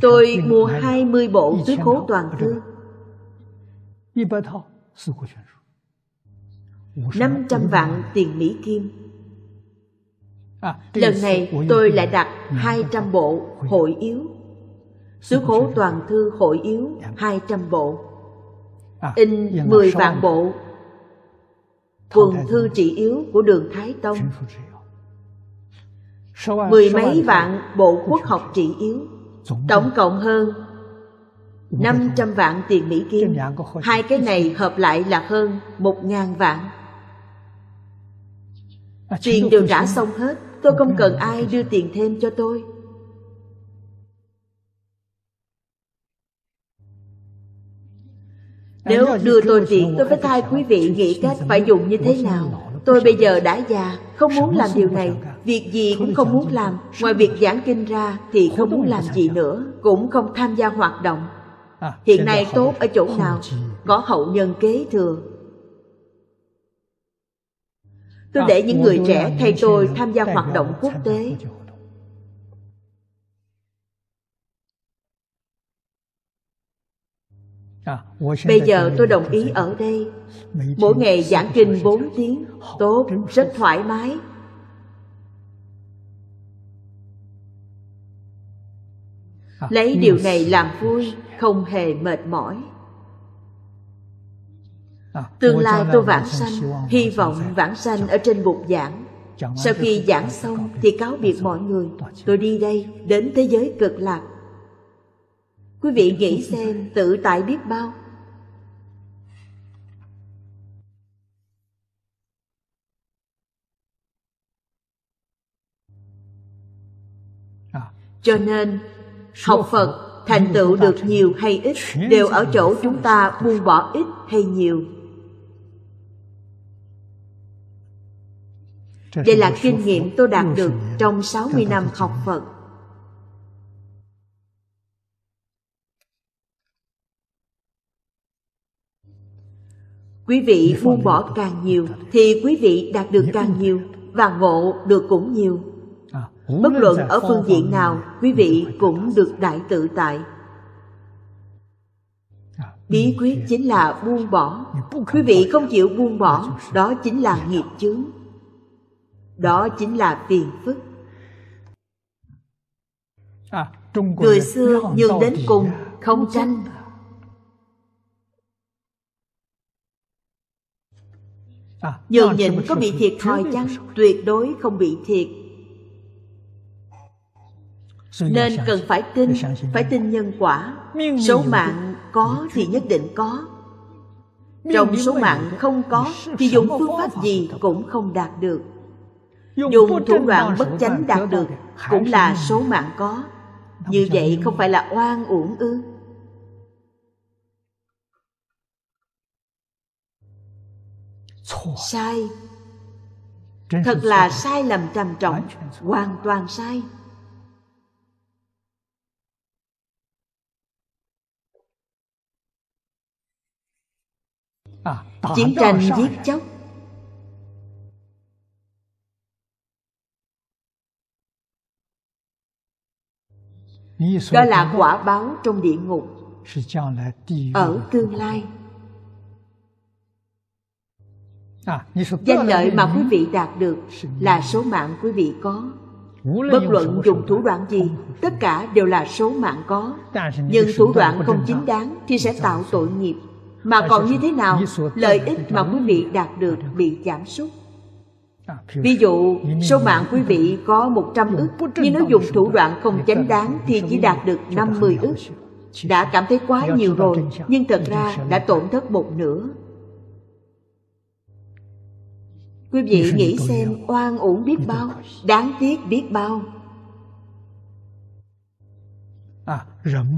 tôi mua hai mươi bộ tứ khố toàn thư năm trăm vạn tiền Mỹ Kim À, lần này tôi lại đặt 200 bộ hội yếu Số khổ toàn thư hội yếu 200 dạ. bộ à, In 10 vạn bộ Quần thư trị yếu của đường Thái Tông à, Mười mấy vạn bộ quốc học trị yếu Tổng cộng hơn 500 vạn tiền Mỹ Kim Hai cái này hợp lại là hơn 1.000 vạn Tiền đều đã xong hết tôi không cần ai đưa tiền thêm cho tôi nếu đưa tôi tiền tôi phải thay quý vị nghĩ cách phải dùng như thế nào tôi bây giờ đã già không muốn làm điều này việc gì cũng không muốn làm ngoài việc giảng kinh ra thì không muốn làm gì nữa cũng không tham gia hoạt động à, hiện nay tốt ở chỗ nào có hậu nhân kế thừa tôi ờ, để những người trẻ thay tôi tham gia hoạt động quốc tế à, bây giờ tôi đồng ý ở đây mỗi ngày giảng kinh 4 tiếng tốt rất thoải mái à, lấy điều này làm vui không hề mệt mỏi À, Tương lai tôi vãng sanh, hy vọng vãng sanh ở trên bục giảng. Sau khi giảng xong thì cáo biệt mọi người, tôi đi đây, đến thế giới cực lạc. Quý vị nghĩ xem tự tại biết bao. À, cho nên, học Phật thành tựu được nhiều hay ít đều ở chỗ chúng ta buông bỏ ít hay nhiều Đây là kinh nghiệm tôi đạt được trong 60 năm học Phật. Quý vị buông bỏ càng nhiều thì quý vị đạt được càng nhiều và ngộ được cũng nhiều. À, Bất luận ở phương diện nào, quý vị cũng được đại tự tại. À, Bí quyết chính là buông bỏ. Quý vị không chịu buông bỏ, đó chính là nghiệp chướng đó chính là phiền phức à, người xưa nhường đến cùng không tranh à, nhường nhịn có bị thiệt thòi chăng tuyệt đối không bị thiệt nên cần phải tin phải tin nhân quả số mạng có thì nhất định có trong số mạng không có thì dùng phương pháp gì cũng không đạt được dùng thủ đoạn bất chánh đạt được cũng là số mạng có như vậy không phải là oan uổng ư sai thật là sai lầm trầm trọng hoàn toàn sai à, chiến tranh giết chóc đó là quả báo trong địa ngục ở tương lai danh lợi mà quý vị đạt được là số mạng quý vị có bất luận dùng thủ đoạn gì tất cả đều là số mạng có nhưng thủ đoạn không chính đáng thì sẽ tạo tội nghiệp mà còn như thế nào lợi ích mà quý vị đạt được bị giảm sút Ví dụ, số mạng quý vị có 100 ức Nhưng nếu dùng thủ đoạn không chánh đáng Thì chỉ đạt được 50 ức Đã cảm thấy quá nhiều rồi Nhưng thật ra đã tổn thất một nửa Quý vị nghĩ xem oan uổng biết bao Đáng tiếc biết bao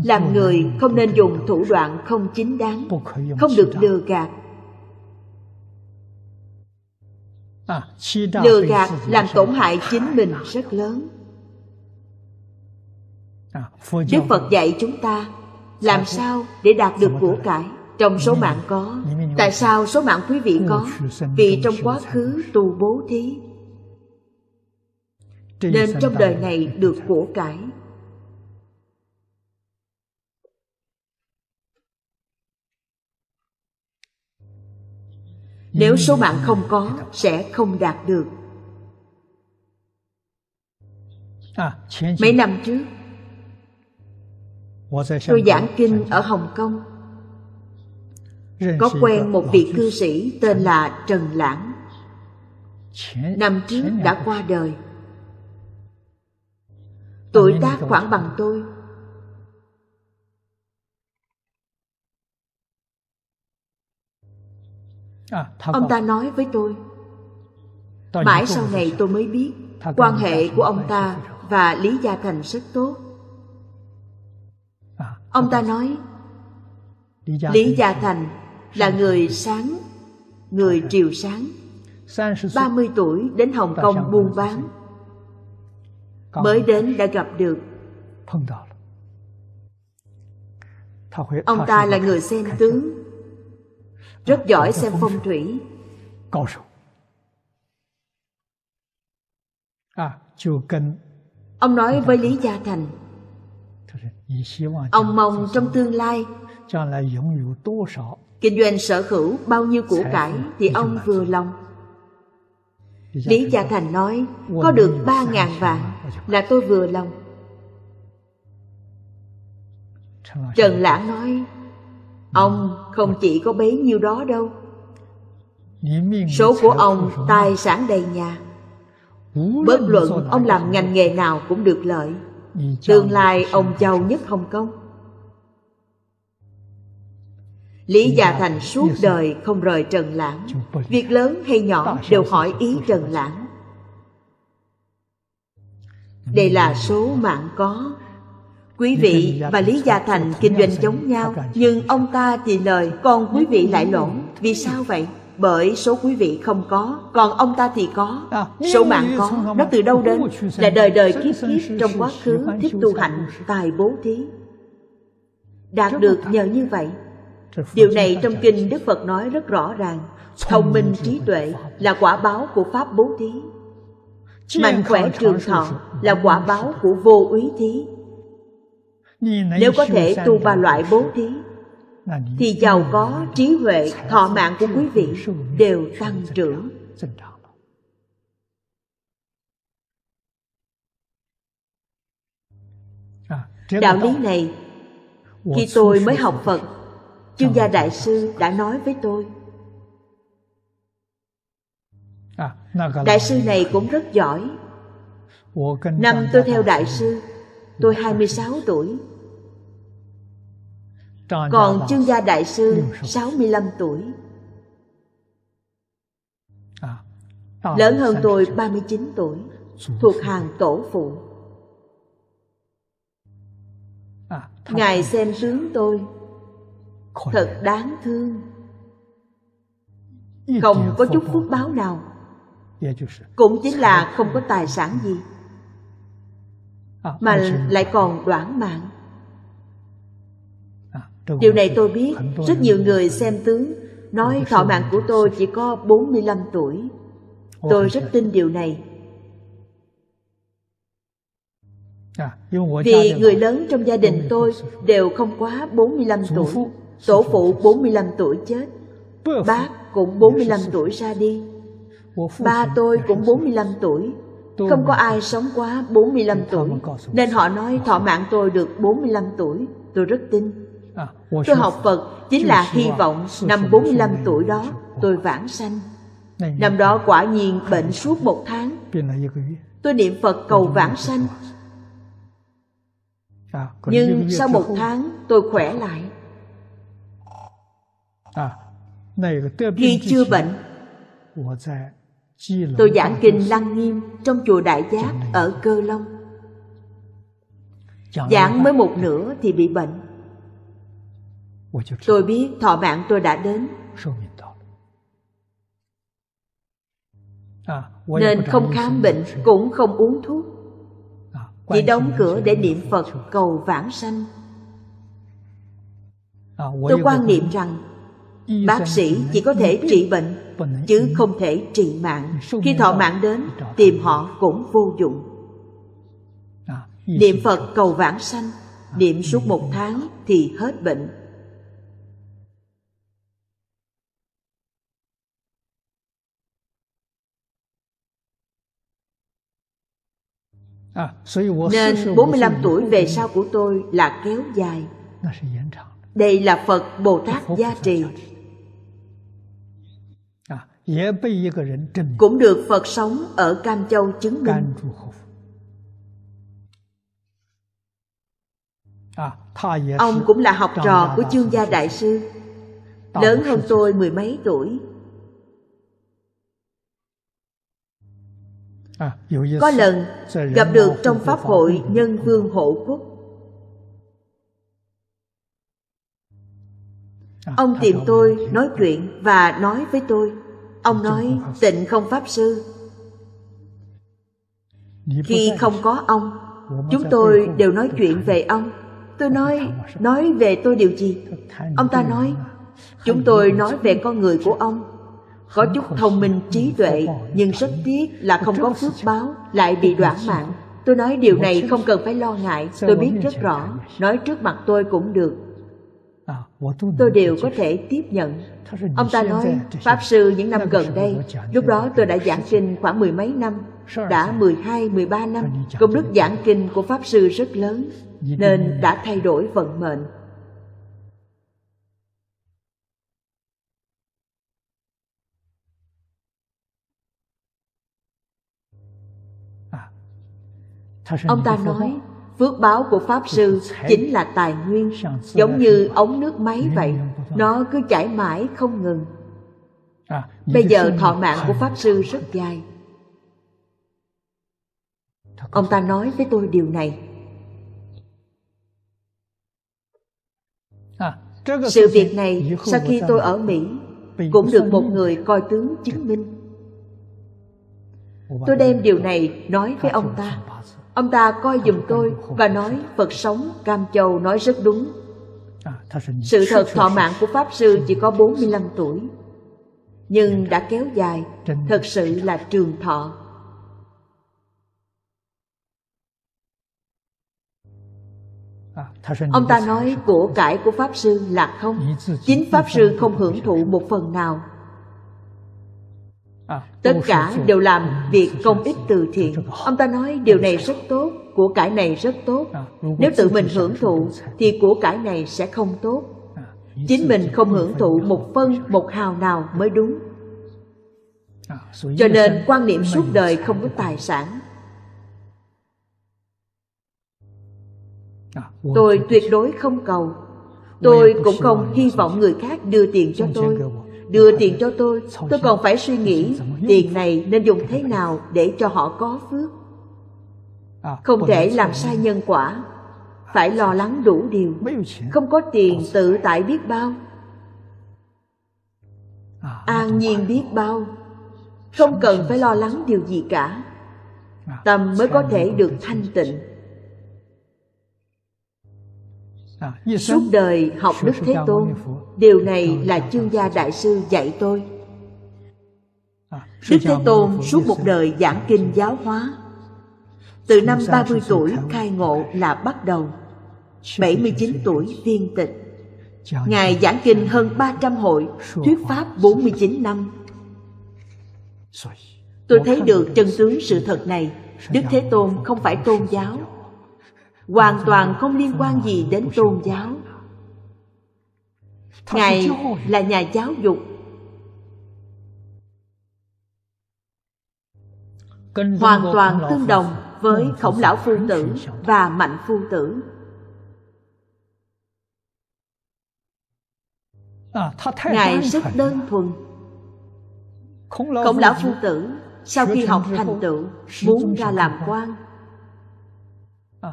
Làm người không nên dùng thủ đoạn không chính đáng Không được lừa gạt À, lừa gạt làm tổn hại chính mình rất lớn à, đức phật dạy chúng ta làm sao để đạt được của cải trong số mạng có tại sao số mạng quý vị có vì trong quá khứ tu bố thí nên trong đời này được của cải nếu số bạn không có sẽ không đạt được à, mấy năm trước tôi giảng kinh ở hồng kông có quen một vị cư sĩ tên là trần lãng năm trước đã qua đời tuổi tác khoảng bằng tôi À, ông ta nói với tôi Mãi sau này tôi mới biết Quan hệ của ông ta và Lý Gia Thành rất tốt à, Ông ta nói Lý Gia Thành là người sáng Người triều sáng 30 tuổi đến Hồng Kông buôn bán Mới đến đã gặp được Ông ta là người xem tướng rất giỏi xem phong thủy cao thủ, à, ông nói với lý gia thành ông mong trong tương lai kinh doanh sở hữu bao nhiêu của cải thì ông vừa lòng lý gia thành nói có được ba ngàn vạn là tôi vừa lòng trần lãng nói Ông không chỉ có bấy nhiêu đó đâu Số của ông tài sản đầy nhà Bất luận ông làm ngành nghề nào cũng được lợi Tương lai ông giàu nhất Hồng Kông Lý già Thành suốt đời không rời Trần Lãng Việc lớn hay nhỏ đều hỏi ý Trần Lãng Đây là số mạng có Quý vị và Lý Gia Thành kinh doanh giống nhau Nhưng ông ta thì lời Còn quý vị lại lỗ Vì sao vậy? Bởi số quý vị không có Còn ông ta thì có à, Số mạng có Nó từ đâu đến? Là đời đời kiếp kiếp trong quá khứ Thích tu hạnh tài bố thí Đạt được nhờ như vậy Điều này trong kinh Đức Phật nói rất rõ ràng Thông minh trí tuệ là quả báo của Pháp bố thí Mạnh khỏe trường thọ là quả báo của vô úy thí nếu có thể tu ba loại bố thí thì giàu có trí huệ thọ mạng của quý vị đều tăng trưởng đạo à, lý này khi tôi mới học phật chương gia đại sư đã nói với tôi à, đại sư này cũng rất giỏi năm tôi theo đại sư tôi 26 tuổi còn chương gia đại sư 65 tuổi à, à, Lớn hơn tôi 39 tuổi Thuộc hàng tổ phụ à, Ngài xem tướng tôi Thật đáng thương Không có chút phúc báo nào dạ, dạ, dạ. Cũng chính là không có tài sản gì Mà lại còn đoạn mạng Điều này tôi biết, rất nhiều người xem tướng nói thọ mạng của tôi chỉ có 45 tuổi. Tôi rất tin điều này. À, Vì người lớn trong gia đình tôi đều không quá 45 tuổi. Tổ phụ 45 tuổi chết. Bác cũng 45 tuổi ra đi. Ba tôi cũng 45 tuổi. Không có ai sống quá 45 tuổi. Nên họ nói thọ mạng tôi được 45 tuổi. Tôi rất tin. À, tôi học Phật chính là hy vọng năm 45 tuổi đó tôi vãng sanh Năm đó quả nhiên bệnh suốt một tháng Tôi niệm Phật cầu vãng sanh à, Nhưng sau một tháng tôi khỏe lại à, Khi chưa bệnh Tôi giảng kinh Lăng Nghiêm trong chùa Đại Giác ở Cơ Long Giảng mới một nửa thì bị bệnh Tôi biết thọ mạng tôi đã đến Nên không khám bệnh cũng không uống thuốc Chỉ đóng cửa để niệm Phật cầu vãng sanh Tôi quan niệm rằng Bác sĩ chỉ có thể trị bệnh Chứ không thể trị mạng Khi thọ mạng đến Tìm họ cũng vô dụng à, Niệm Phật cầu vãng sanh à, Niệm suốt một tháng thì hết bệnh Nên 45 tuổi về sau của tôi là kéo dài Đây là Phật Bồ Tát gia trì Cũng được Phật sống ở Cam Châu chứng minh Ông cũng là học trò của chương gia đại sư Lớn hơn tôi mười mấy tuổi À, có lần gặp được trong Pháp hội Nhân Vương Hộ Quốc à, Ông tìm tôi nói à. chuyện và nói với tôi Ông nói tịnh không Pháp Sư Khi không có ông Chúng tôi đều nói chuyện về ông Tôi nói, nói về tôi điều gì? Ông ta nói, chúng tôi nói về con người của ông có chút thông minh trí tuệ nhưng rất tiếc là không có phước báo lại bị đoạn mạng tôi nói điều này không cần phải lo ngại tôi biết rất rõ nói trước mặt tôi cũng được à, tôi đều có thể tiếp nhận ông ta nói pháp sư những năm gần đây lúc đó tôi đã giảng kinh khoảng mười mấy năm đã mười hai, mười ba năm công đức giảng kinh của pháp sư rất lớn nên đã thay đổi vận mệnh Ông ta nói, phước báo của Pháp Sư chính là tài nguyên, giống như ống nước máy vậy, nó cứ chảy mãi không ngừng. À, Bây giờ thọ mạng của Pháp Sư rất dài. Ông ta nói với tôi điều này. À, sự việc này sau khi tôi ở Mỹ cũng được một người coi tướng chứng minh. Tôi đem điều này nói với ông ta Ông ta coi dùm tôi và nói Phật sống Cam Châu nói rất đúng. À, sự thật thọ mạng của Pháp Sư chỉ có 45 tuổi, nhưng dạ. đã kéo dài, thật sự là trường thọ. À, Ông ta nói của cải của Pháp Sư là không Chính Pháp Sư không hưởng thụ một phần nào À, tất cả đều làm việc công ích từ thiện ông ta nói điều này rất tốt của cải này rất tốt à, nếu tự mình hưởng thụ thì của cải này sẽ không tốt à, chính mình không hưởng thụ một phân một hào nào mới đúng cho nên quan niệm suốt đời không có tài sản tôi tuyệt đối không cầu tôi cũng không hy vọng người khác đưa tiền cho tôi đưa tiền cho tôi tôi còn phải suy nghĩ tiền này nên dùng thế nào để cho họ có phước không thể làm sai nhân quả phải lo lắng đủ điều không có tiền tự tại biết bao an nhiên biết bao không cần phải lo lắng điều gì cả tâm mới có thể được thanh tịnh suốt đời học đức thế tôn điều này là chương gia đại sư dạy tôi đức thế tôn suốt một đời giảng kinh giáo hóa từ năm 30 tuổi khai ngộ là bắt đầu 79 tuổi viên tịch Ngài giảng kinh hơn 300 hội Thuyết pháp 49 năm Tôi thấy được chân tướng sự thật này Đức Thế Tôn không phải tôn giáo hoàn toàn không liên quan gì đến tôn giáo ngài là nhà giáo dục hoàn toàn tương đồng với khổng lão phu tử và mạnh phu tử ngài rất đơn thuần khổng lão phu tử sau khi học thành tựu muốn ra làm quan À,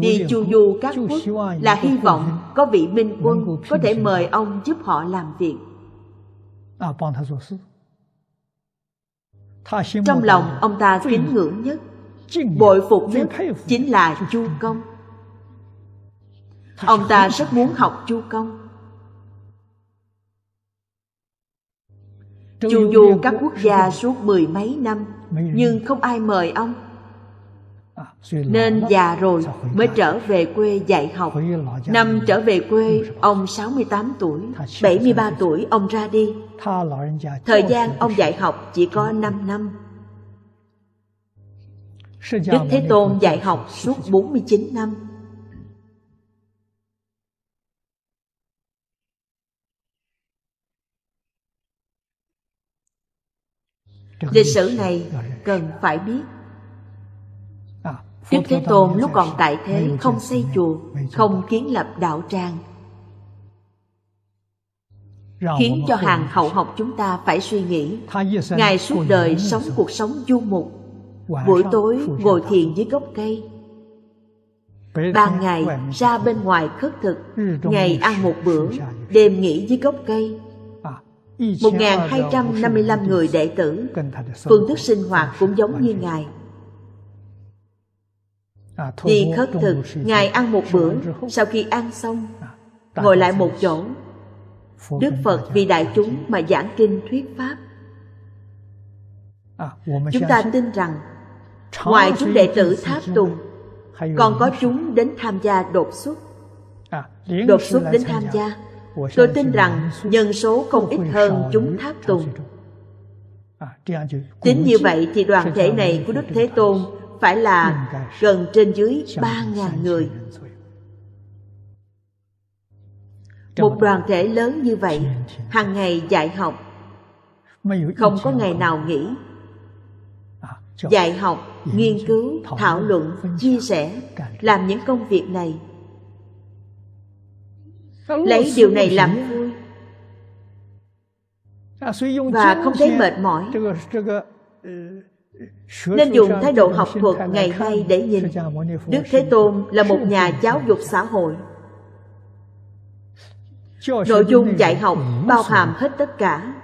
đi chu du các quốc là hy vọng có vị minh quân có thể mời ông giúp họ làm việc à, trong lòng ông ta kính ngưỡng nhất bội phục nhất chính là chu công ông ta rất muốn học chu công chu du các quốc gia suốt mười mấy năm nhưng không ai mời ông nên già rồi mới trở về quê dạy học. Năm trở về quê, ông 68 tuổi, 73 tuổi ông ra đi. Thời gian ông dạy học chỉ có 5 năm. Đức Thế Tôn dạy học suốt 49 năm. Lịch sử này cần phải biết Đức Thế Tôn lúc còn tại thế không xây chùa, không kiến lập đạo trang Khiến cho hàng hậu học chúng ta phải suy nghĩ. Ngài suốt đời sống cuộc sống du mục. Buổi tối ngồi thiền dưới gốc cây. Ban ngày ra bên ngoài khất thực, ngày ăn một bữa, đêm nghỉ dưới gốc cây. 1.255 à, người đệ tử Phương thức sinh hoạt cũng giống như Ngài đi à, khất thực ngài ăn một bữa sau khi ăn xong à, ngồi lại một chỗ đức phật vì đại chúng mà giảng kinh thuyết pháp à, chúng ta tin rằng ngoài chúng đệ tử tháp tùng còn có chúng đến tham gia đột xuất đột xuất đến tham gia tôi tin rằng nhân số không ít hơn chúng tháp tùng tính như vậy thì đoàn thể này của đức thế tôn phải là gần trên dưới ba ngàn người một đoàn thể lớn như vậy hàng ngày dạy học không có ngày nào nghỉ dạy học nghiên cứu thảo luận chia sẻ làm những công việc này lấy điều này làm vui và không thấy mệt mỏi nên dùng thái độ học thuật ngày nay để nhìn đức thế tôn là một nhà giáo dục xã hội nội dung dạy học bao hàm hết tất cả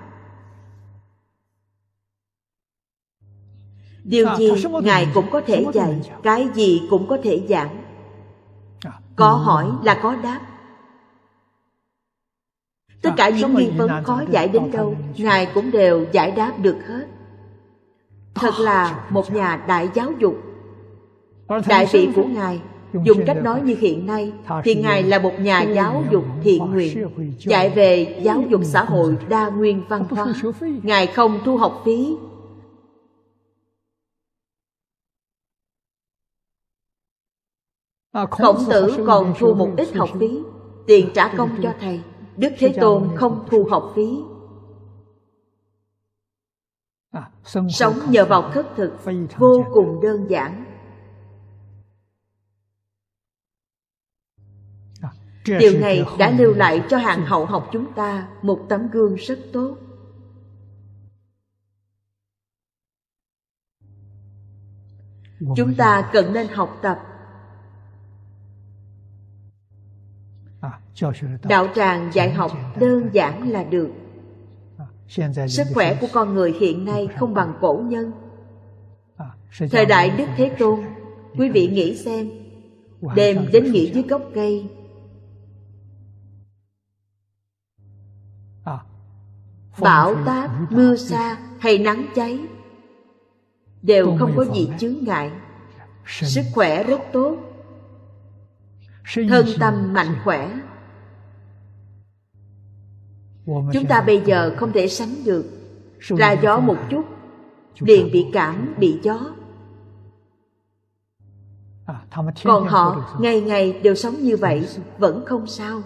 điều gì ngài cũng có thể dạy cái gì cũng có thể giảng à, có ừ. hỏi là có đáp tất à, cả những nghi vấn khó giải đến đâu ngài cũng đều giải đáp được hết thật là một nhà đại giáo dục đại vị của ngài dùng cách nói như hiện nay thì ngài là một nhà giáo dục thiện nguyện dạy về giáo dục xã hội đa nguyên văn hóa ngài không thu học phí khổng tử còn thu một ít học phí tiền trả công cho thầy đức thế tôn không thu học phí À, sống nhờ vào khất thực vô cùng đơn giản à, điều này đã lưu lại cho hàng hậu học chúng ta một tấm gương rất tốt chúng ta cần nên học tập à, đạo tràng dạy học đơn giản là được Sức khỏe của con người hiện nay không bằng cổ nhân à, Thời đại Đức Thế Tôn Quý vị nghĩ xem Đêm đến nghỉ dưới gốc cây à, Bão táp, mưa xa hay nắng cháy Đều không có gì chướng ngại Sức khỏe rất tốt Thân tâm mạnh khỏe chúng ta bây giờ không thể sánh được ra gió một chút liền bị cảm bị gió à, còn họ ngày ngày đều sống như vậy vẫn không sao